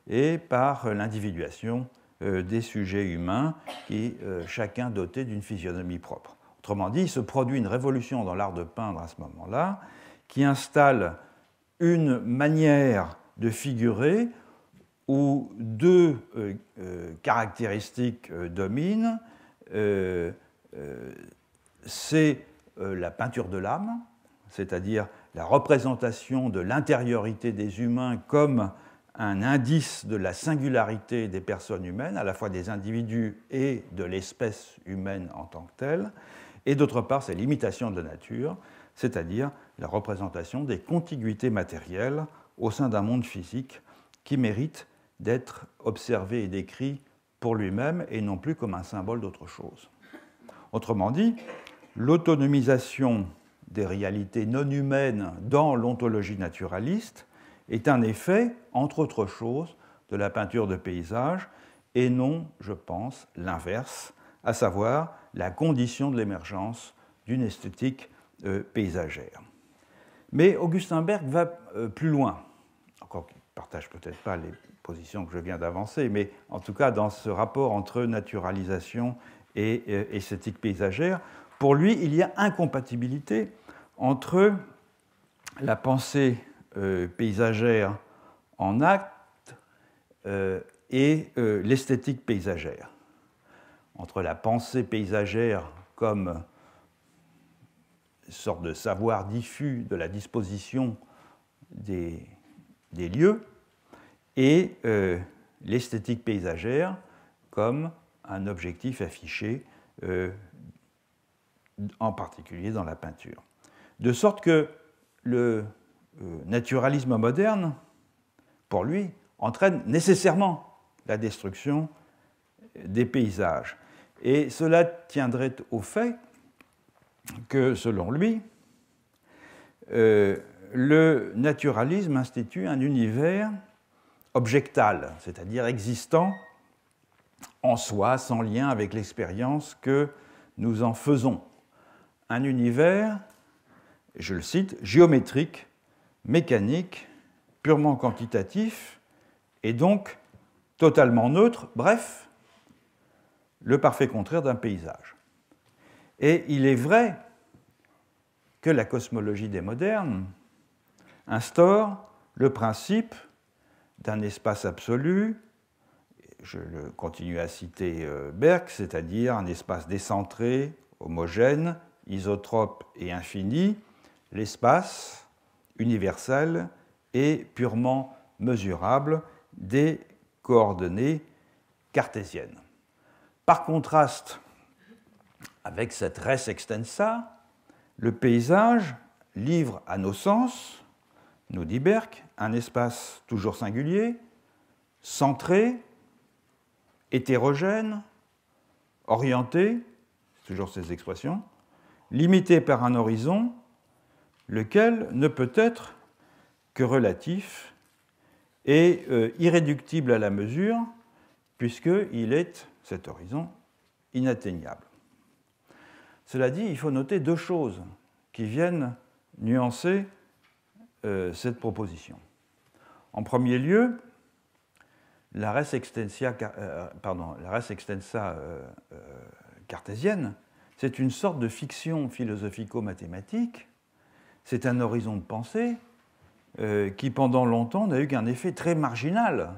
et par l'individuation des sujets humains qui chacun doté d'une physionomie propre. Autrement dit, il se produit une révolution dans l'art de peindre à ce moment-là, qui installe une manière de figurer où deux euh, euh, caractéristiques euh, dominent. c'est la peinture de l'âme, c'est-à-dire la représentation de l'intériorité des humains comme un indice de la singularité des personnes humaines, à la fois des individus et de l'espèce humaine en tant que telle, et d'autre part, c'est l'imitation de la nature, c'est-à-dire la représentation des contiguïtés matérielles au sein d'un monde physique qui mérite d'être observé et décrit pour lui-même et non plus comme un symbole d'autre chose. Autrement dit, l'autonomisation des réalités non humaines dans l'ontologie naturaliste est un effet, entre autres choses, de la peinture de paysage et non, je pense, l'inverse, à savoir la condition de l'émergence d'une esthétique euh, paysagère. Mais Augustin Berg va euh, plus loin, encore qu'il ne partage peut-être pas les positions que je viens d'avancer, mais en tout cas dans ce rapport entre naturalisation et euh, esthétique paysagère, pour lui, il y a incompatibilité entre la pensée paysagère en acte et l'esthétique paysagère entre la pensée paysagère comme une sorte de savoir diffus de la disposition des, lieux et euh, l'esthétique paysagère comme un objectif affiché, euh, en particulier dans la peinture. De sorte que le euh, naturalisme moderne, pour lui, entraîne nécessairement la destruction des paysages. Et cela tiendrait au fait que, selon lui, euh, le naturalisme institue un univers objectal, c'est-à-dire existant en soi, sans lien avec l'expérience que nous en faisons. Un univers, je le cite, géométrique, mécanique, purement quantitatif, et donc totalement neutre, bref, le parfait contraire d'un paysage. Et il est vrai que la cosmologie des modernes instaure le principe d'un espace absolu, je continue à citer euh, Berck, c'est-à-dire un espace décentré, homogène, isotrope et infini, l'espace universel et purement mesurable des coordonnées cartésiennes. Par contraste avec cette res extensa, le paysage livre à nos sens, nous dit Berck, un espace toujours singulier, centré, hétérogène, orienté, toujours ces expressions, limité par un horizon, lequel ne peut être que relatif et euh, irréductible à la mesure, puisqu'il est cet horizon inatteignable. Cela dit, il faut noter deux choses qui viennent nuancer euh, cette proposition. En premier lieu, la res euh, extensa, euh, cartésienne, c'est une sorte de fiction philosophico-mathématique, c'est un horizon de pensée qui pendant longtemps n'a eu qu'un effet très marginal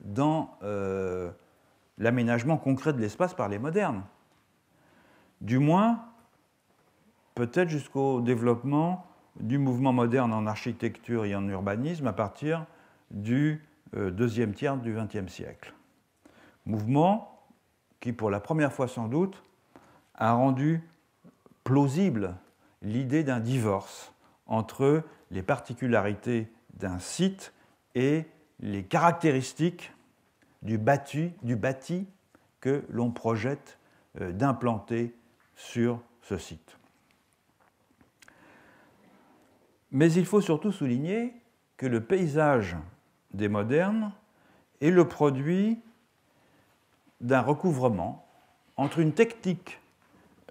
dans l'aménagement concret de l'espace par les modernes. Du moins, peut-être jusqu'au développement du mouvement moderne en architecture et en urbanisme à partir du euh, deuxième tiers du XXe siècle. Mouvement qui, pour la première fois sans doute, a rendu plausible l'idée d'un divorce entre les particularités d'un site et les caractéristiques du, bâti, du bâti que l'on projette euh, d'implanter sur ce site. Mais il faut surtout souligner que le paysage des modernes est le produit d'un recouvrement entre une technique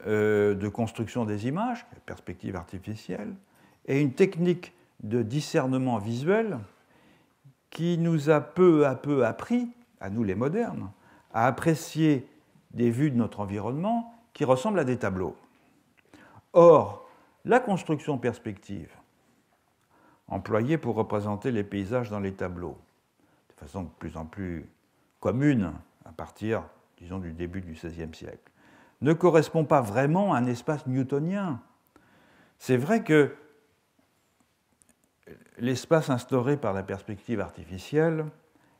euh, de construction des images, perspective artificielle, et une technique de discernement visuel qui nous a peu à peu appris à nous les modernes, à apprécier des vues de notre environnement qui ressemblent à des tableaux. Or, la construction perspective, employée pour représenter les paysages dans les tableaux, de façon de plus en plus commune à partir, disons, du début du XVIe siècle, ne correspond pas vraiment à un espace newtonien. C'est vrai que l'espace instauré par la perspective artificielle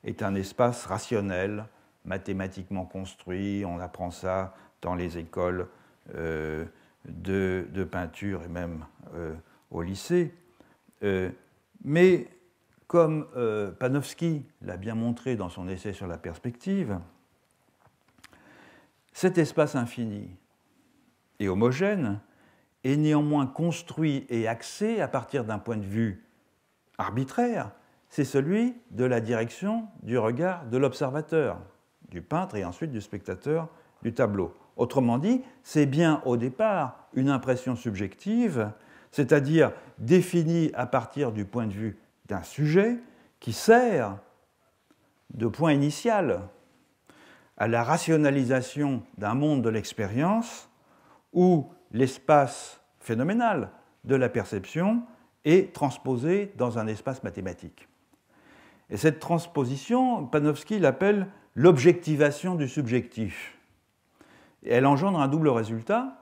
est un espace rationnel, mathématiquement construit. On apprend ça dans les écoles euh, de, peinture et même euh, au lycée. Euh, mais comme Panofsky l'a bien montré dans son essai sur la perspective, cet espace infini et homogène est néanmoins construit et axé à partir d'un point de vue arbitraire, c'est celui de la direction du regard de l'observateur, du peintre et ensuite du spectateur du tableau. Autrement dit, c'est bien au départ une impression subjective, c'est-à-dire définie à partir du point de vue d'un sujet qui sert de point initial à la rationalisation d'un monde de l'expérience où l'espace phénoménal de la perception est transposé dans un espace mathématique. Et cette transposition, Panofsky l'appelle l'objectivation du subjectif. elle engendre un double résultat.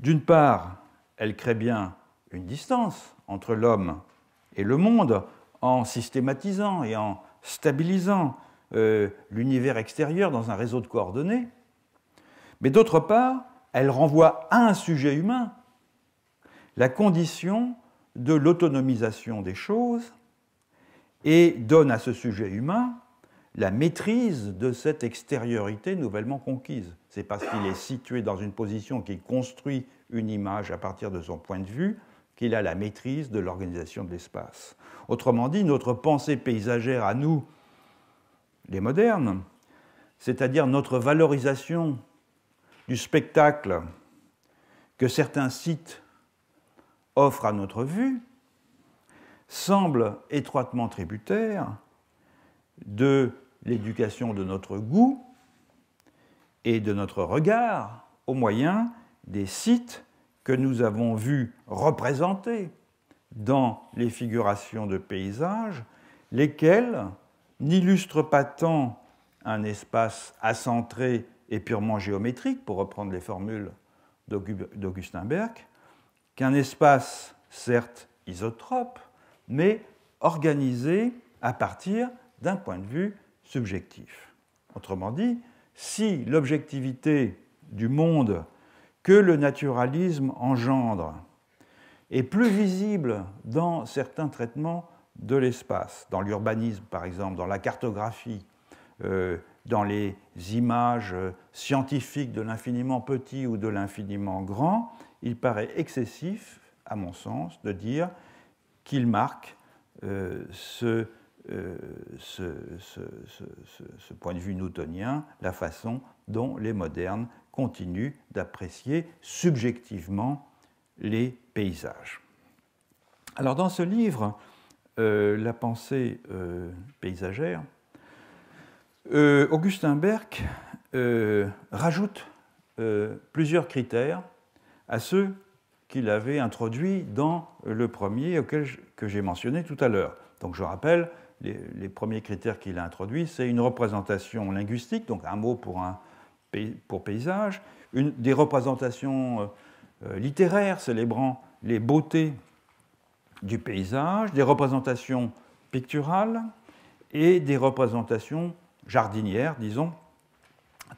D'une part, elle crée bien une distance entre l'homme et le monde en systématisant et en stabilisant euh, l'univers extérieur dans un réseau de coordonnées. Mais d'autre part, elle renvoie à un sujet humain la condition de l'autonomisation des choses et donne à ce sujet humain la maîtrise de cette extériorité nouvellement conquise. C'est parce qu'il est situé dans une position qui construit une image à partir de son point de vue qu'il a la maîtrise de l'organisation de l'espace. Autrement dit, notre pensée paysagère à nous, les modernes, c'est-à-dire notre valorisation du spectacle que certains sites offrent à notre vue, semble étroitement tributaire de l'éducation de notre goût et de notre regard au moyen des sites que nous avons vus représentés dans les figurations de paysages, lesquels n'illustrent pas tant un espace accentré et purement géométrique, pour reprendre les formules d'Augustin Berg qu'un espace certes isotrope, mais organisé à partir d'un point de vue subjectif. Autrement dit, si l'objectivité du monde que le naturalisme engendre est plus visible dans certains traitements de l'espace, dans l'urbanisme par exemple, dans la cartographie, euh, dans les images euh, scientifiques de l'infiniment petit ou de l'infiniment grand, il paraît excessif, à mon sens, de dire qu'il marque euh, euh, ce, ce, point de vue newtonien, la façon dont les modernes continuent d'apprécier subjectivement les paysages. Alors dans ce livre, euh, La pensée paysagère, Augustin Berck rajoute plusieurs critères à ceux qu'il avait introduit dans le premier auquel que j'ai mentionné tout à l'heure. Donc je rappelle, les, premiers critères qu'il a introduits, c'est une représentation linguistique, donc un mot pour, un, pour paysage, une, des représentations euh, euh, littéraires célébrant les beautés du paysage, des représentations picturales et des représentations jardinières, disons,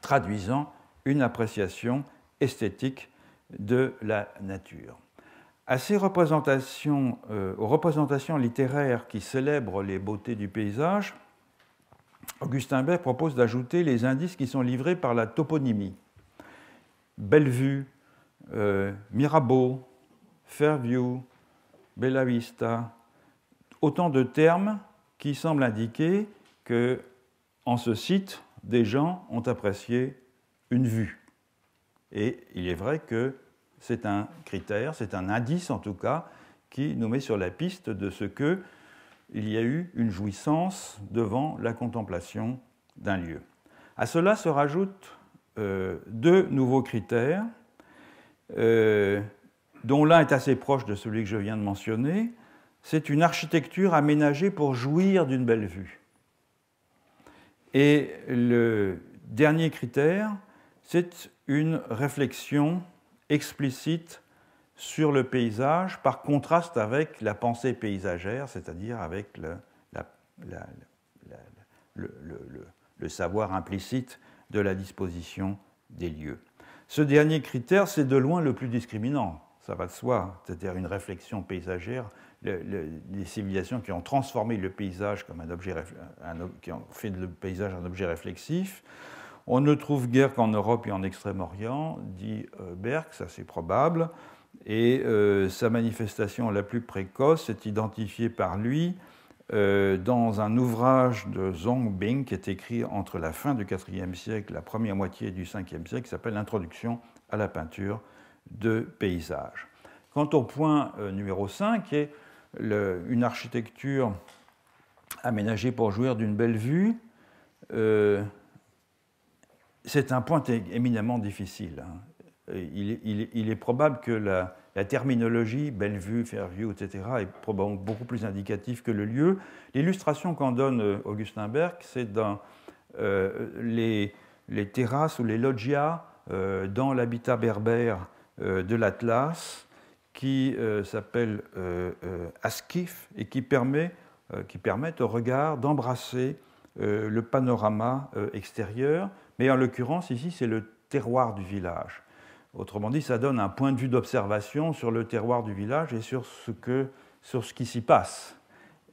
traduisant une appréciation esthétique de la nature. À ces représentations, euh, aux représentations littéraires qui célèbrent les beautés du paysage, Augustin Bert propose d'ajouter les indices qui sont livrés par la toponymie. Bellevue, vue, euh, Mirabeau, Fairview, Bella Vista, autant de termes qui semblent indiquer que, en ce site, des gens ont apprécié une vue. Et il est vrai que c'est un critère, c'est un indice en tout cas, qui nous met sur la piste de ce que il y a eu une jouissance devant la contemplation d'un lieu. À cela se rajoutent euh, deux nouveaux critères, euh, dont l'un est assez proche de celui que je viens de mentionner. C'est une architecture aménagée pour jouir d'une belle vue. Et le dernier critère, c'est une réflexion explicite sur le paysage par contraste avec la pensée paysagère, c'est-à-dire avec le, savoir implicite de la disposition des lieux. Ce dernier critère, c'est de loin le plus discriminant, ça va de soi, c'est-à-dire une réflexion paysagère. les civilisations qui ont transformé le paysage comme un objet, qui ont fait le paysage un objet réflexif, on ne trouve guère qu'en Europe et en Extrême-Orient, dit euh, Berck, ça c'est probable, et euh, sa manifestation la plus précoce est identifiée par lui euh, dans un ouvrage de Bing qui est écrit entre la fin du IVe siècle, et la première moitié du Ve siècle, qui s'appelle L'introduction à la peinture de paysage. Quant au point numéro 5, qui est une architecture aménagée pour jouir d'une belle vue, c'est un point éminemment difficile. Hein. Il, est probable que la, belle terminologie, Bellevue, Fairview, etc., est probablement beaucoup plus indicative que le lieu. L'illustration qu'en donne euh, Augustin Berg, c'est dans euh, les, terrasses ou les loggias euh, dans l'habitat berbère de l'Atlas, qui s'appelle Askif et qui, permet, qui permettent au regard d'embrasser le panorama extérieur mais en l'occurrence, ici, c'est le terroir du village. Autrement dit, ça donne un point de vue d'observation sur le terroir du village et sur ce, que, sur ce qui s'y passe.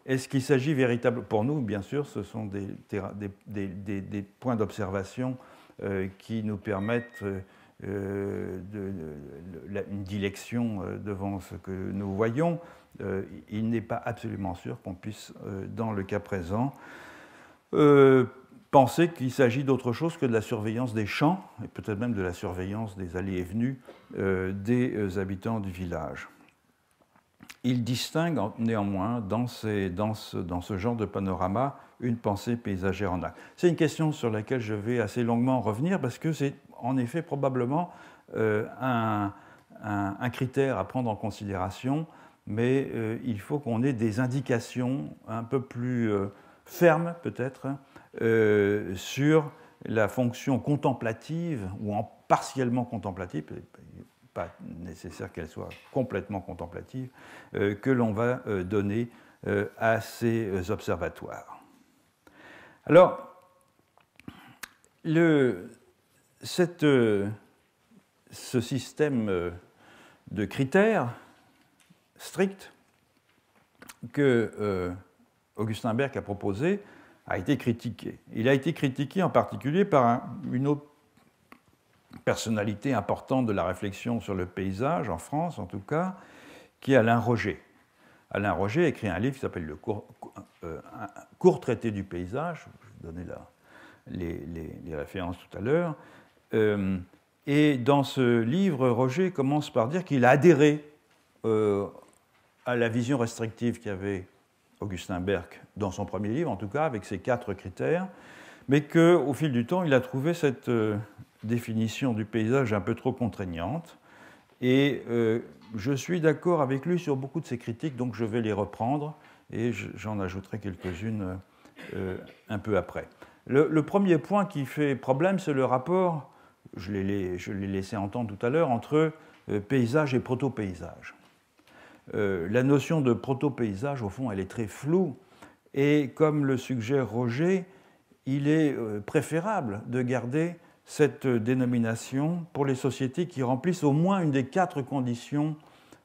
Est-ce qu'il s'agit véritablement. Pour nous, bien sûr, ce sont des, points d'observation euh, qui nous permettent euh, une dilection euh, devant ce que nous voyons. il n'est pas absolument sûr qu'on puisse, dans le cas présent, penser qu'il s'agit d'autre chose que de la surveillance des champs, et peut-être même de la surveillance des allées et venues euh, des euh, habitants du village. Il distingue néanmoins dans, ce, genre de panorama une pensée paysagère en acte. C'est une question sur laquelle je vais assez longuement revenir parce que c'est en effet probablement euh, un, critère à prendre en considération, mais il faut qu'on ait des indications un peu plus fermes peut-être euh, sur la fonction contemplative ou en partiellement contemplative, pas nécessaire qu'elle soit complètement contemplative, euh, que l'on va euh, donner à ces observatoires. Alors, ce système de critères stricts que Augustin Berg a proposé a été critiqué. Il a été critiqué en particulier par une autre personnalité importante de la réflexion sur le paysage, en France en tout cas, qui est Alain Roger. Alain Roger a écrit un livre qui s'appelle Le court, euh, court, traité du paysage, je vous donnais les, références tout à l'heure. Euh, et dans ce livre, Roger commence par dire qu'il a adhéré euh, à la vision restrictive qu'il avait Augustin Berck, dans son premier livre en tout cas, avec ses quatre critères, mais qu'au fil du temps, il a trouvé cette euh, définition du paysage un peu trop contraignante. Et euh, je suis d'accord avec lui sur beaucoup de ses critiques, donc je vais les reprendre et j'en ajouterai quelques-unes euh, un peu après. Le, le, premier point qui fait problème, c'est le rapport, je l'ai laissé entendre tout à l'heure, entre paysage et proto-paysage. Euh, la notion de proto-paysage, au fond, elle est très floue. Et comme le suggère Roger, il est euh, préférable de garder cette dénomination pour les sociétés qui remplissent au moins une des quatre conditions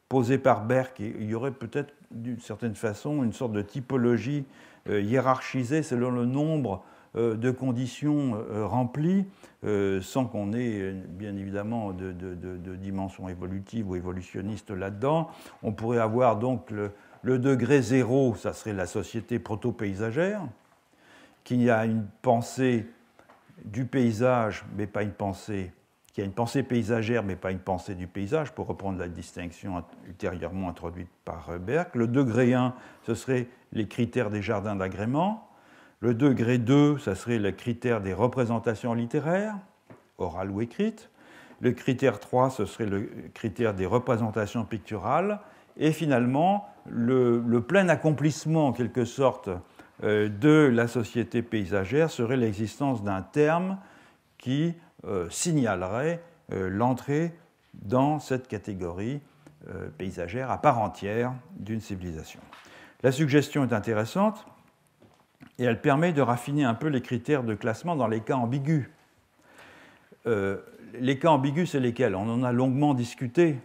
posées par Berck. il y aurait peut-être, d'une certaine façon, une sorte de typologie euh, hiérarchisée selon le nombre euh, de conditions euh, remplies, euh, sans qu'on ait bien évidemment de, dimension évolutive ou évolutionniste là-dedans. On pourrait avoir donc le, degré zéro, ça serait la société proto-paysagère, qui a une pensée du paysage, mais pas une pensée qui a une pensée paysagère, mais pas une pensée du paysage, pour reprendre la distinction ultérieurement introduite par Berck. Le degré 1, ce serait les critères des jardins d'agrément. Le degré 2, ça serait le critère des représentations littéraires, orales ou écrites. Le critère 3, ce serait le critère des représentations picturales. Et finalement, le, plein accomplissement, en quelque sorte, euh, de la société paysagère serait l'existence d'un terme qui euh, signalerait euh, l'entrée dans cette catégorie paysagère à part entière d'une civilisation. La suggestion est intéressante et elle permet de raffiner un peu les critères de classement dans les cas ambigus. Euh, les cas ambigus, c'est lesquels On en a longuement discuté.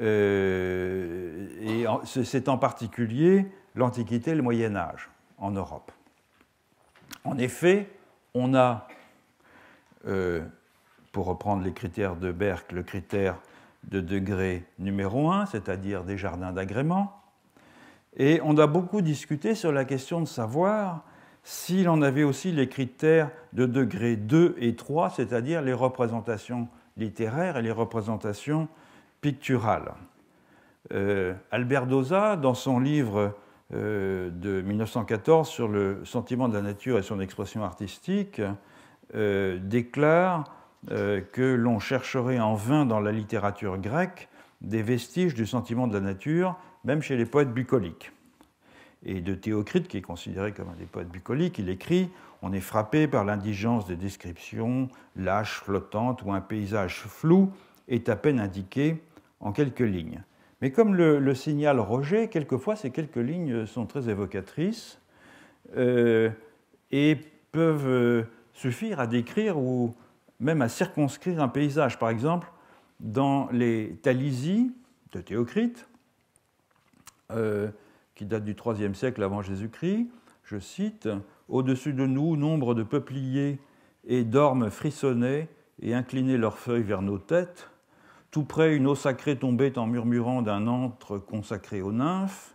Euh, et c'est en particulier l'Antiquité et le Moyen Âge en Europe. En effet, on a, euh, pour reprendre les critères de Berck, le critère de degré numéro 1, c'est-à-dire des jardins d'agrément, et on a beaucoup discuté sur la question de savoir s'il en avait aussi les critères de degré 2 et 3, c'est-à-dire les représentations littéraires et les représentations picturales. Euh, Albert Doza, dans son livre euh, de 1914 sur le sentiment de la nature et son expression artistique, euh, déclare que l'on chercherait en vain dans la littérature grecque des vestiges du sentiment de la nature, même chez les poètes bucoliques et de Théocrite, qui est considéré comme un des poètes bucoliques, il écrit On est frappé par l'indigence des descriptions, lâches, flottantes ou un paysage flou est à peine indiqué en quelques lignes. Mais comme le, le signale Roger, quelquefois ces quelques lignes sont très évocatrices euh, et peuvent euh, suffire à décrire ou même à circonscrire un paysage. Par exemple, dans les Thalysies de Théocrite, euh, qui date du IIIe siècle avant Jésus-Christ. Je cite Au-dessus de nous, nombre de peupliers et d'ormes frissonnaient et inclinaient leurs feuilles vers nos têtes. Tout près, une eau sacrée tombait en murmurant d'un antre consacré aux nymphes.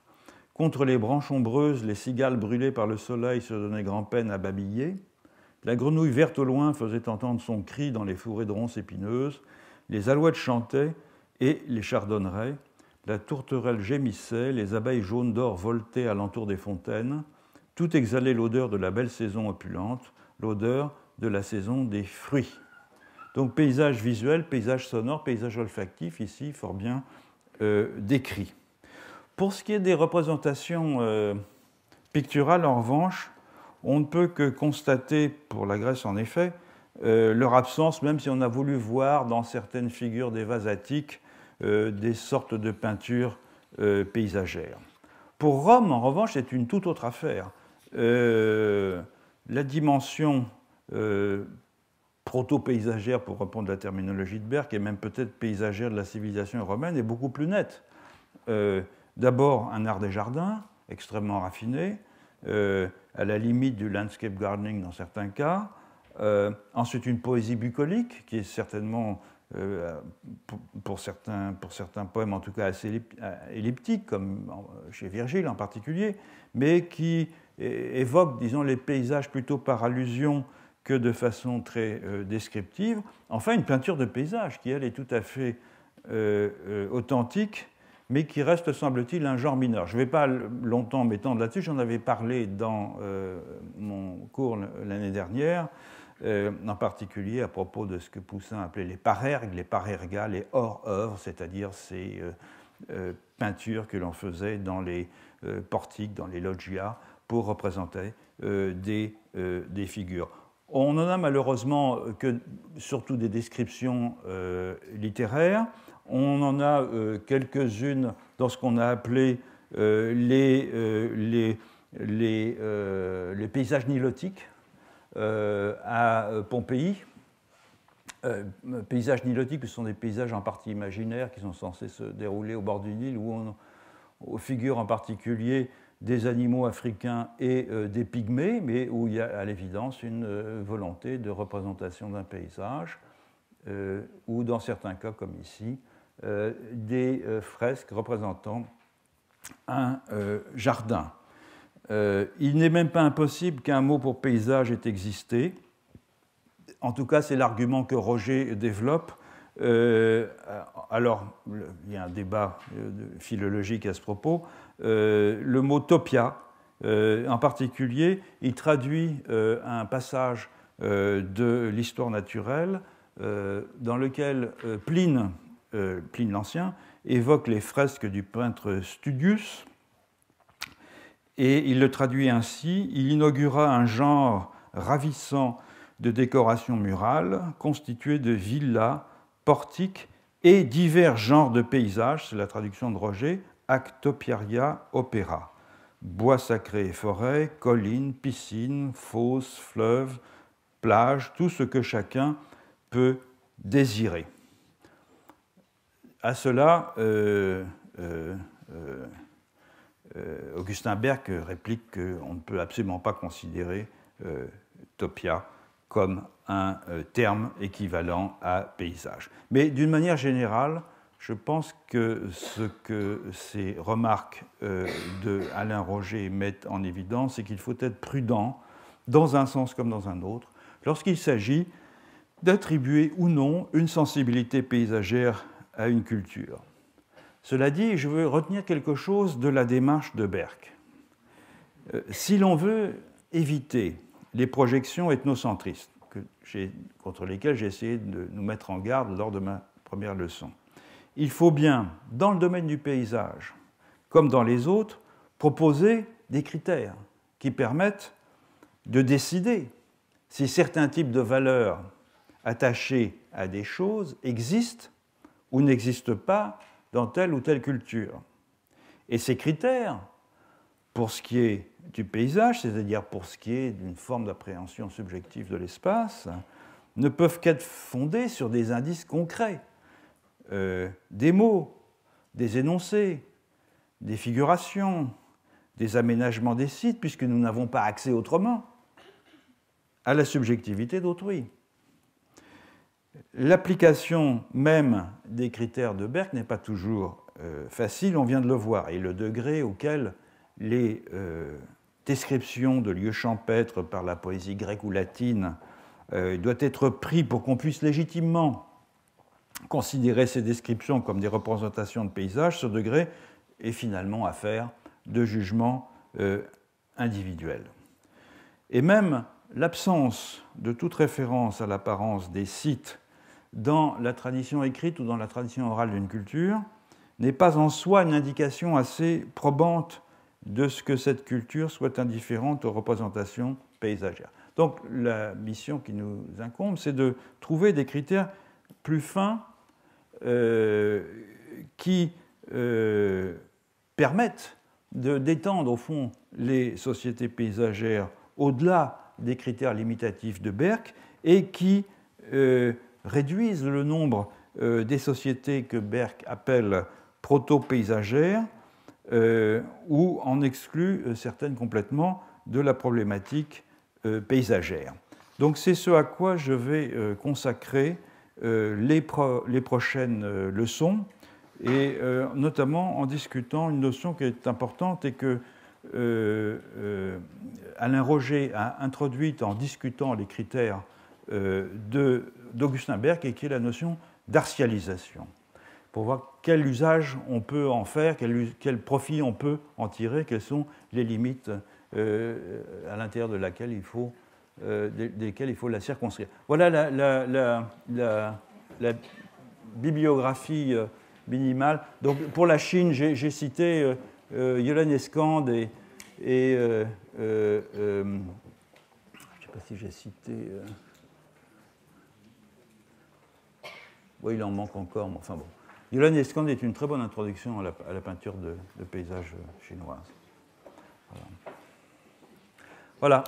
Contre les branches ombreuses, les cigales brûlées par le soleil se donnaient grand-peine à babiller. La grenouille verte au loin faisait entendre son cri dans les fourrés de ronces épineuses. Les alouettes chantaient et les chardonnerets la tourterelle gémissait, les abeilles jaunes d'or voltaient alentour des fontaines. Tout exhalait l'odeur de la belle saison opulente, l'odeur de la saison des fruits. Donc paysage visuel, paysage sonore, paysage olfactif, ici fort bien euh, décrit. Pour ce qui est des représentations euh, picturales, en revanche, on ne peut que constater, pour la Grèce en effet, euh, leur absence, même si on a voulu voir dans certaines figures des vases attiques euh, des sortes de peintures euh, paysagères. Pour Rome, en revanche, c'est une toute autre affaire. Euh, la dimension proto-paysagère, pour reprendre à la terminologie de Berck, et même peut-être paysagère de la civilisation romaine, est beaucoup plus nette. D'abord, un art des jardins, extrêmement raffiné, à la limite du landscape gardening dans certains cas. ensuite, une poésie bucolique, qui est certainement euh, pour, certains, poèmes en tout cas assez euh, elliptiques, comme chez Virgile en particulier, mais qui évoquent, disons, les paysages plutôt par allusion que de façon très euh, descriptive. Enfin, une peinture de paysage qui, elle, est tout à fait authentique, mais qui reste, semble-t-il, un genre mineur. Je ne vais pas longtemps m'étendre là-dessus, j'en avais parlé dans mon cours l'année dernière. Euh, en particulier à propos de ce que Poussin appelait les parergues, les parergas, les hors-œuvres, c'est-à-dire ces euh, euh, peintures que l'on faisait dans les portiques, dans les loggias, pour représenter des, figures. On n'en a malheureusement que surtout des descriptions littéraires. On en a quelques-unes dans ce qu'on a appelé les, les, paysages nilotiques, euh, à euh, Pompéi. Euh, paysages nilotiques, ce sont des paysages en partie imaginaires qui sont censés se dérouler au bord du Nil, où on, figure en particulier des animaux africains et des pygmées, mais où il y a à l'évidence une volonté de représentation d'un paysage, ou dans certains cas, comme ici, des fresques représentant un jardin. Euh, il n'est même pas impossible qu'un mot pour paysage ait existé. En tout cas, c'est l'argument que Roger développe. Euh, alors, il y a un débat euh, philologique à ce propos. le mot topia, en particulier, il traduit un passage de l'histoire naturelle dans lequel Pline, Pline l'Ancien, évoque les fresques du peintre Studius, et il le traduit ainsi, il inaugura un genre ravissant de décoration murale constitué de villas, portiques et divers genres de paysages, c'est la traduction de Roger, Actopiaria Opera. Bois sacré et forêts, collines, piscines, fosses, fleuves, plages, tout ce que chacun peut désirer. À cela, euh, euh, euh, euh, Augustin Berg réplique qu'on ne peut absolument pas considérer euh, topia comme un euh, terme équivalent à paysage. Mais d'une manière générale, je pense que ce que ces remarques de Alain Roger mettent en évidence, c'est qu'il faut être prudent, dans un sens comme dans un autre, lorsqu'il s'agit d'attribuer ou non une sensibilité paysagère à une culture. Cela dit, je veux retenir quelque chose de la démarche de Berck. Euh, si l'on veut éviter les projections ethnocentristes, contre lesquelles j'ai essayé de nous mettre en garde lors de ma première leçon, il faut bien, dans le domaine du paysage, comme dans les autres, proposer des critères qui permettent de décider si certains types de valeurs attachées à des choses existent ou n'existent pas dans telle ou telle culture. Et ces critères, pour ce qui est du paysage, c'est-à-dire pour ce qui est d'une forme d'appréhension subjective de l'espace, ne peuvent qu'être fondés sur des indices concrets, euh, des mots, des énoncés, des figurations, des aménagements des sites, puisque nous n'avons pas accès autrement à la subjectivité d'autrui l'application même des critères de Berck n'est pas toujours euh, facile, on vient de le voir, et le degré auquel les euh, descriptions de lieux champêtres par la poésie grecque ou latine euh, doit être pris pour qu'on puisse légitimement considérer ces descriptions comme des représentations de paysages, ce degré est finalement affaire de jugement individuel. Et même l'absence de toute référence à l'apparence des sites dans la tradition écrite ou dans la tradition orale d'une culture n'est pas en soi une indication assez probante de ce que cette culture soit indifférente aux représentations paysagères. Donc la mission qui nous incombe, c'est de trouver des critères plus fins euh, qui euh, permettent de d'étendre au fond les sociétés paysagères au-delà des critères limitatifs de Berck et qui euh, réduisent le nombre euh, des sociétés que Berck appelle proto-paysagères euh, ou en excluent euh, certaines complètement de la problématique paysagère. Donc c'est ce à quoi je vais consacrer les, les, prochaines leçons et notamment en discutant une notion qui est importante et que Alain Roger a introduite en discutant les critères de d'Augustin Berg et qui est la notion d'artialisation, pour voir quel usage on peut en faire, quel, profit on peut en tirer, quelles sont les limites euh, à l'intérieur de laquelle il faut, euh, desquelles il faut la circonscrire. Voilà la, bibliographie euh, minimale. Donc pour la Chine, j'ai cité Yolan Escande et, et je ne sais pas si j'ai cité il en manque encore, mais enfin bon. Yolan Escande est une très bonne introduction à la, peinture de, paysages paysage euh, chinoise. voilà.